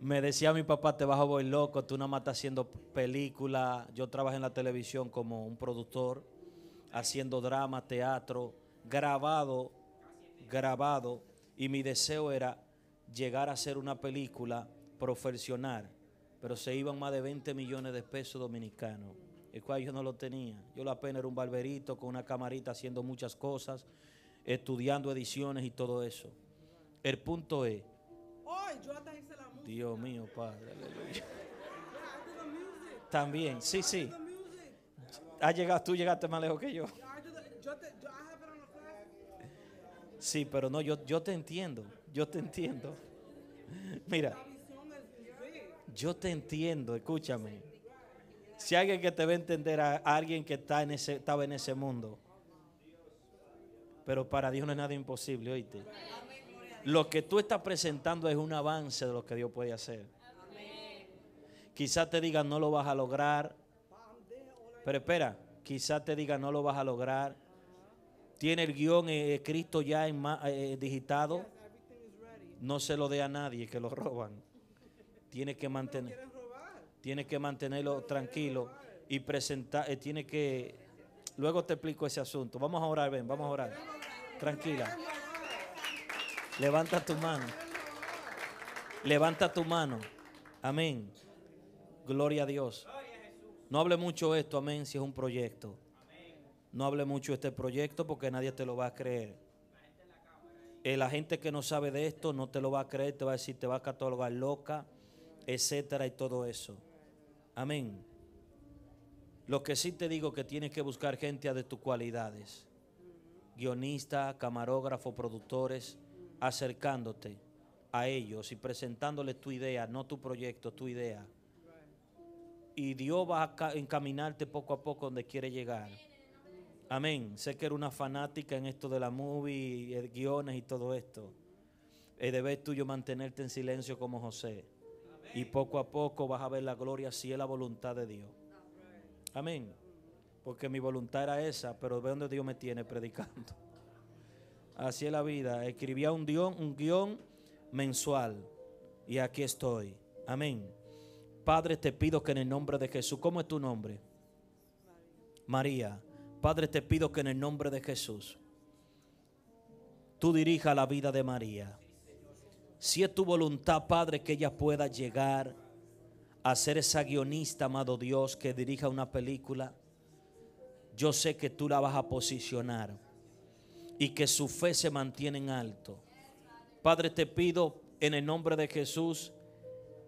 Me decía mi papá, te vas a volver loco, tú nada más estás haciendo película Yo trabajé en la televisión como un productor, haciendo drama, teatro, grabado, grabado. Y mi deseo era llegar a hacer una película profesional. Pero se iban más de 20 millones de pesos dominicanos, el cual yo no lo tenía. Yo la pena era un barberito con una camarita haciendo muchas cosas, estudiando ediciones y todo eso. El punto es... yo Dios mío, Padre, aleluya. También, sí, sí. Ha ah, llegado, tú llegaste más lejos que yo. Sí, pero no, yo, yo te entiendo, yo te entiendo. Mira, yo te entiendo, escúchame. Si alguien que te ve entender a alguien que está en ese, estaba en ese mundo. Pero para Dios no es nada imposible, oíste. Lo que tú estás presentando es un avance de lo que Dios puede hacer. Quizás te digan no lo vas a lograr. Pero espera, quizás te digan no lo vas a lograr. Tiene el guión eh, eh, Cristo ya eh, digitado. No se lo dé a nadie que lo roban. Tiene que mantener. Tiene que mantenerlo tranquilo y presentar. tiene que. Luego te explico ese asunto. Vamos a orar, ven, vamos a orar. Tranquila. Levanta tu mano. Levanta tu mano. Amén. Gloria a Dios. No hable mucho esto, amén, si es un proyecto. No hable mucho este proyecto porque nadie te lo va a creer. Eh, la gente que no sabe de esto no te lo va a creer, te va a decir, te va a catalogar loca, etcétera y todo eso. Amén. Lo que sí te digo que tienes que buscar gente de tus cualidades. Guionista, camarógrafo, productores acercándote a ellos y presentándoles tu idea, no tu proyecto, tu idea. Y Dios va a encaminarte poco a poco donde quiere llegar. Amén. Sé que era una fanática en esto de la movie, guiones y todo esto. es deber tuyo mantenerte en silencio como José. Y poco a poco vas a ver la gloria si es la voluntad de Dios. Amén. Porque mi voluntad era esa, pero ve donde Dios me tiene predicando. Así es la vida. Escribía un guión, un guión mensual. Y aquí estoy. Amén. Padre, te pido que en el nombre de Jesús, ¿cómo es tu nombre? María. Padre, te pido que en el nombre de Jesús, tú dirijas la vida de María. Si es tu voluntad, Padre, que ella pueda llegar a ser esa guionista, amado Dios, que dirija una película, yo sé que tú la vas a posicionar y que su fe se mantiene en alto. Padre, te pido en el nombre de Jesús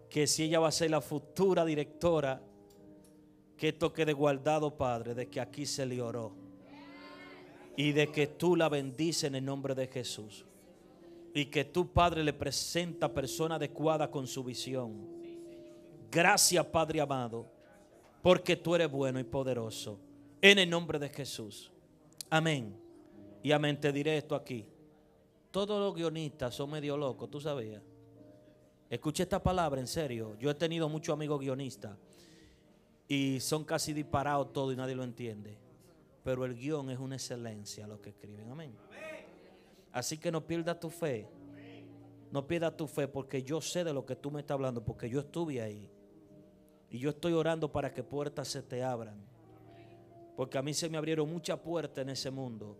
que si ella va a ser la futura directora, que esto quede guardado, Padre, de que aquí se le oró y de que tú la bendices en el nombre de Jesús. Y que tu Padre le presenta persona adecuada con su visión. Gracias, Padre amado, porque tú eres bueno y poderoso. En el nombre de Jesús. Amén. Y amén, te diré esto aquí. Todos los guionistas son medio locos, tú sabías. Escuché esta palabra, en serio. Yo he tenido muchos amigos guionistas y son casi disparados todo y nadie lo entiende. Pero el guión es una excelencia lo que escriben. Amén. Así que no pierdas tu fe. No pierdas tu fe porque yo sé de lo que tú me estás hablando, porque yo estuve ahí. Y yo estoy orando para que puertas se te abran. Porque a mí se me abrieron muchas puertas en ese mundo.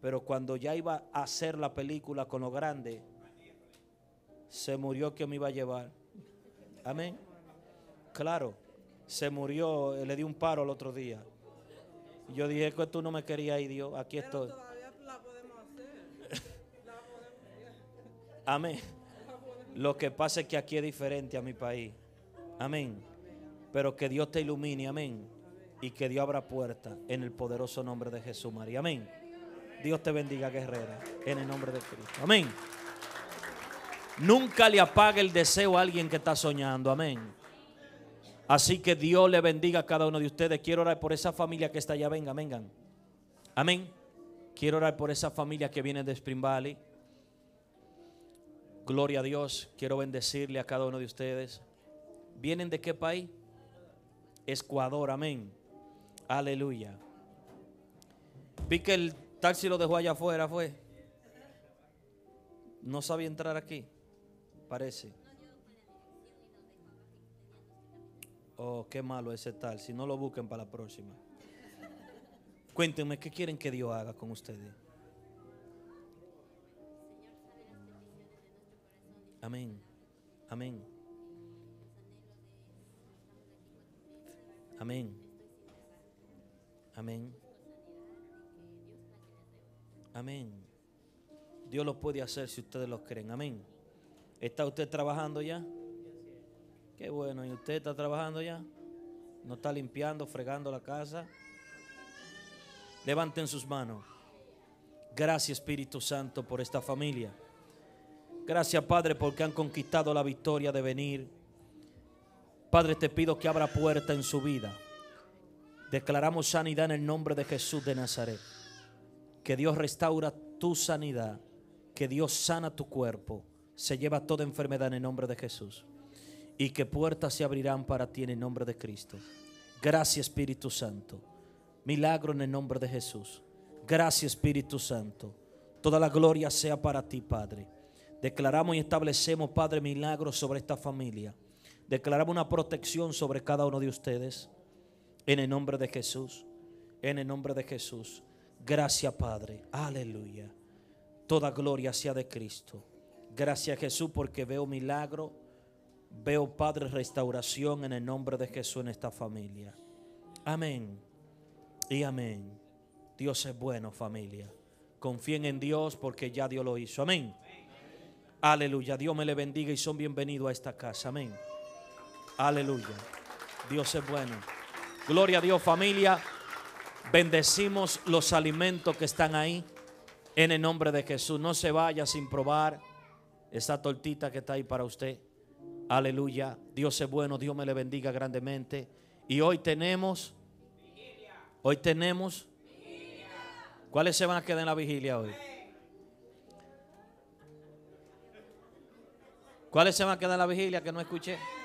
Pero cuando ya iba a hacer la película con lo grande, se murió que me iba a llevar. Amén. Claro, se murió, eh, le di un paro el otro día. Yo dije que tú no me querías y Dios, aquí estoy. Amén. Lo que pasa es que aquí es diferente a mi país. Amén. Pero que Dios te ilumine, amén. Y que Dios abra puertas en el poderoso nombre de Jesús María. Amén. Dios te bendiga, guerrera, en el nombre de Cristo. Amén. Nunca le apague el deseo a alguien que está soñando. Amén. Así que Dios le bendiga a cada uno de ustedes. Quiero orar por esa familia que está allá. Venga, vengan. Amén. Quiero orar por esa familia que viene de Spring Valley. Gloria a Dios. Quiero bendecirle a cada uno de ustedes. ¿Vienen de qué país? Ecuador. Amén. Aleluya. Vi que el Tal si lo dejó allá afuera, fue. No sabía entrar aquí, parece. Oh, qué malo ese tal. Si no lo busquen para la próxima. Cuéntenme, ¿qué quieren que Dios haga con ustedes? Amén. Amén. Amén. Amén. Amén. Dios lo puede hacer si ustedes lo creen. Amén. ¿Está usted trabajando ya? Qué bueno. ¿Y usted está trabajando ya? ¿No está limpiando, fregando la casa? Levanten sus manos. Gracias Espíritu Santo por esta familia. Gracias Padre porque han conquistado la victoria de venir. Padre, te pido que abra puerta en su vida. Declaramos sanidad en el nombre de Jesús de Nazaret que Dios restaura tu sanidad, que Dios sana tu cuerpo, se lleva toda enfermedad en el nombre de Jesús y que puertas se abrirán para ti en el nombre de Cristo. Gracias Espíritu Santo. Milagro en el nombre de Jesús. Gracias Espíritu Santo. Toda la gloria sea para ti, Padre. Declaramos y establecemos, Padre, milagro sobre esta familia. Declaramos una protección sobre cada uno de ustedes. En el nombre de Jesús. En el nombre de Jesús. Gracias, Padre. Aleluya. Toda gloria sea de Cristo. Gracias, Jesús, porque veo milagro. Veo, Padre, restauración en el nombre de Jesús en esta familia. Amén. Y amén. Dios es bueno, familia. Confíen en Dios porque ya Dios lo hizo. Amén. Aleluya. Dios me le bendiga y son bienvenidos a esta casa. Amén. Aleluya. Dios es bueno. Gloria a Dios, familia. Bendecimos los alimentos que están ahí en el nombre de Jesús. No se vaya sin probar esa tortita que está ahí para usted. Aleluya. Dios es bueno, Dios me le bendiga grandemente. Y hoy tenemos, hoy tenemos, ¿cuáles se van a quedar en la vigilia hoy? ¿Cuáles se van a quedar en la vigilia que no escuché?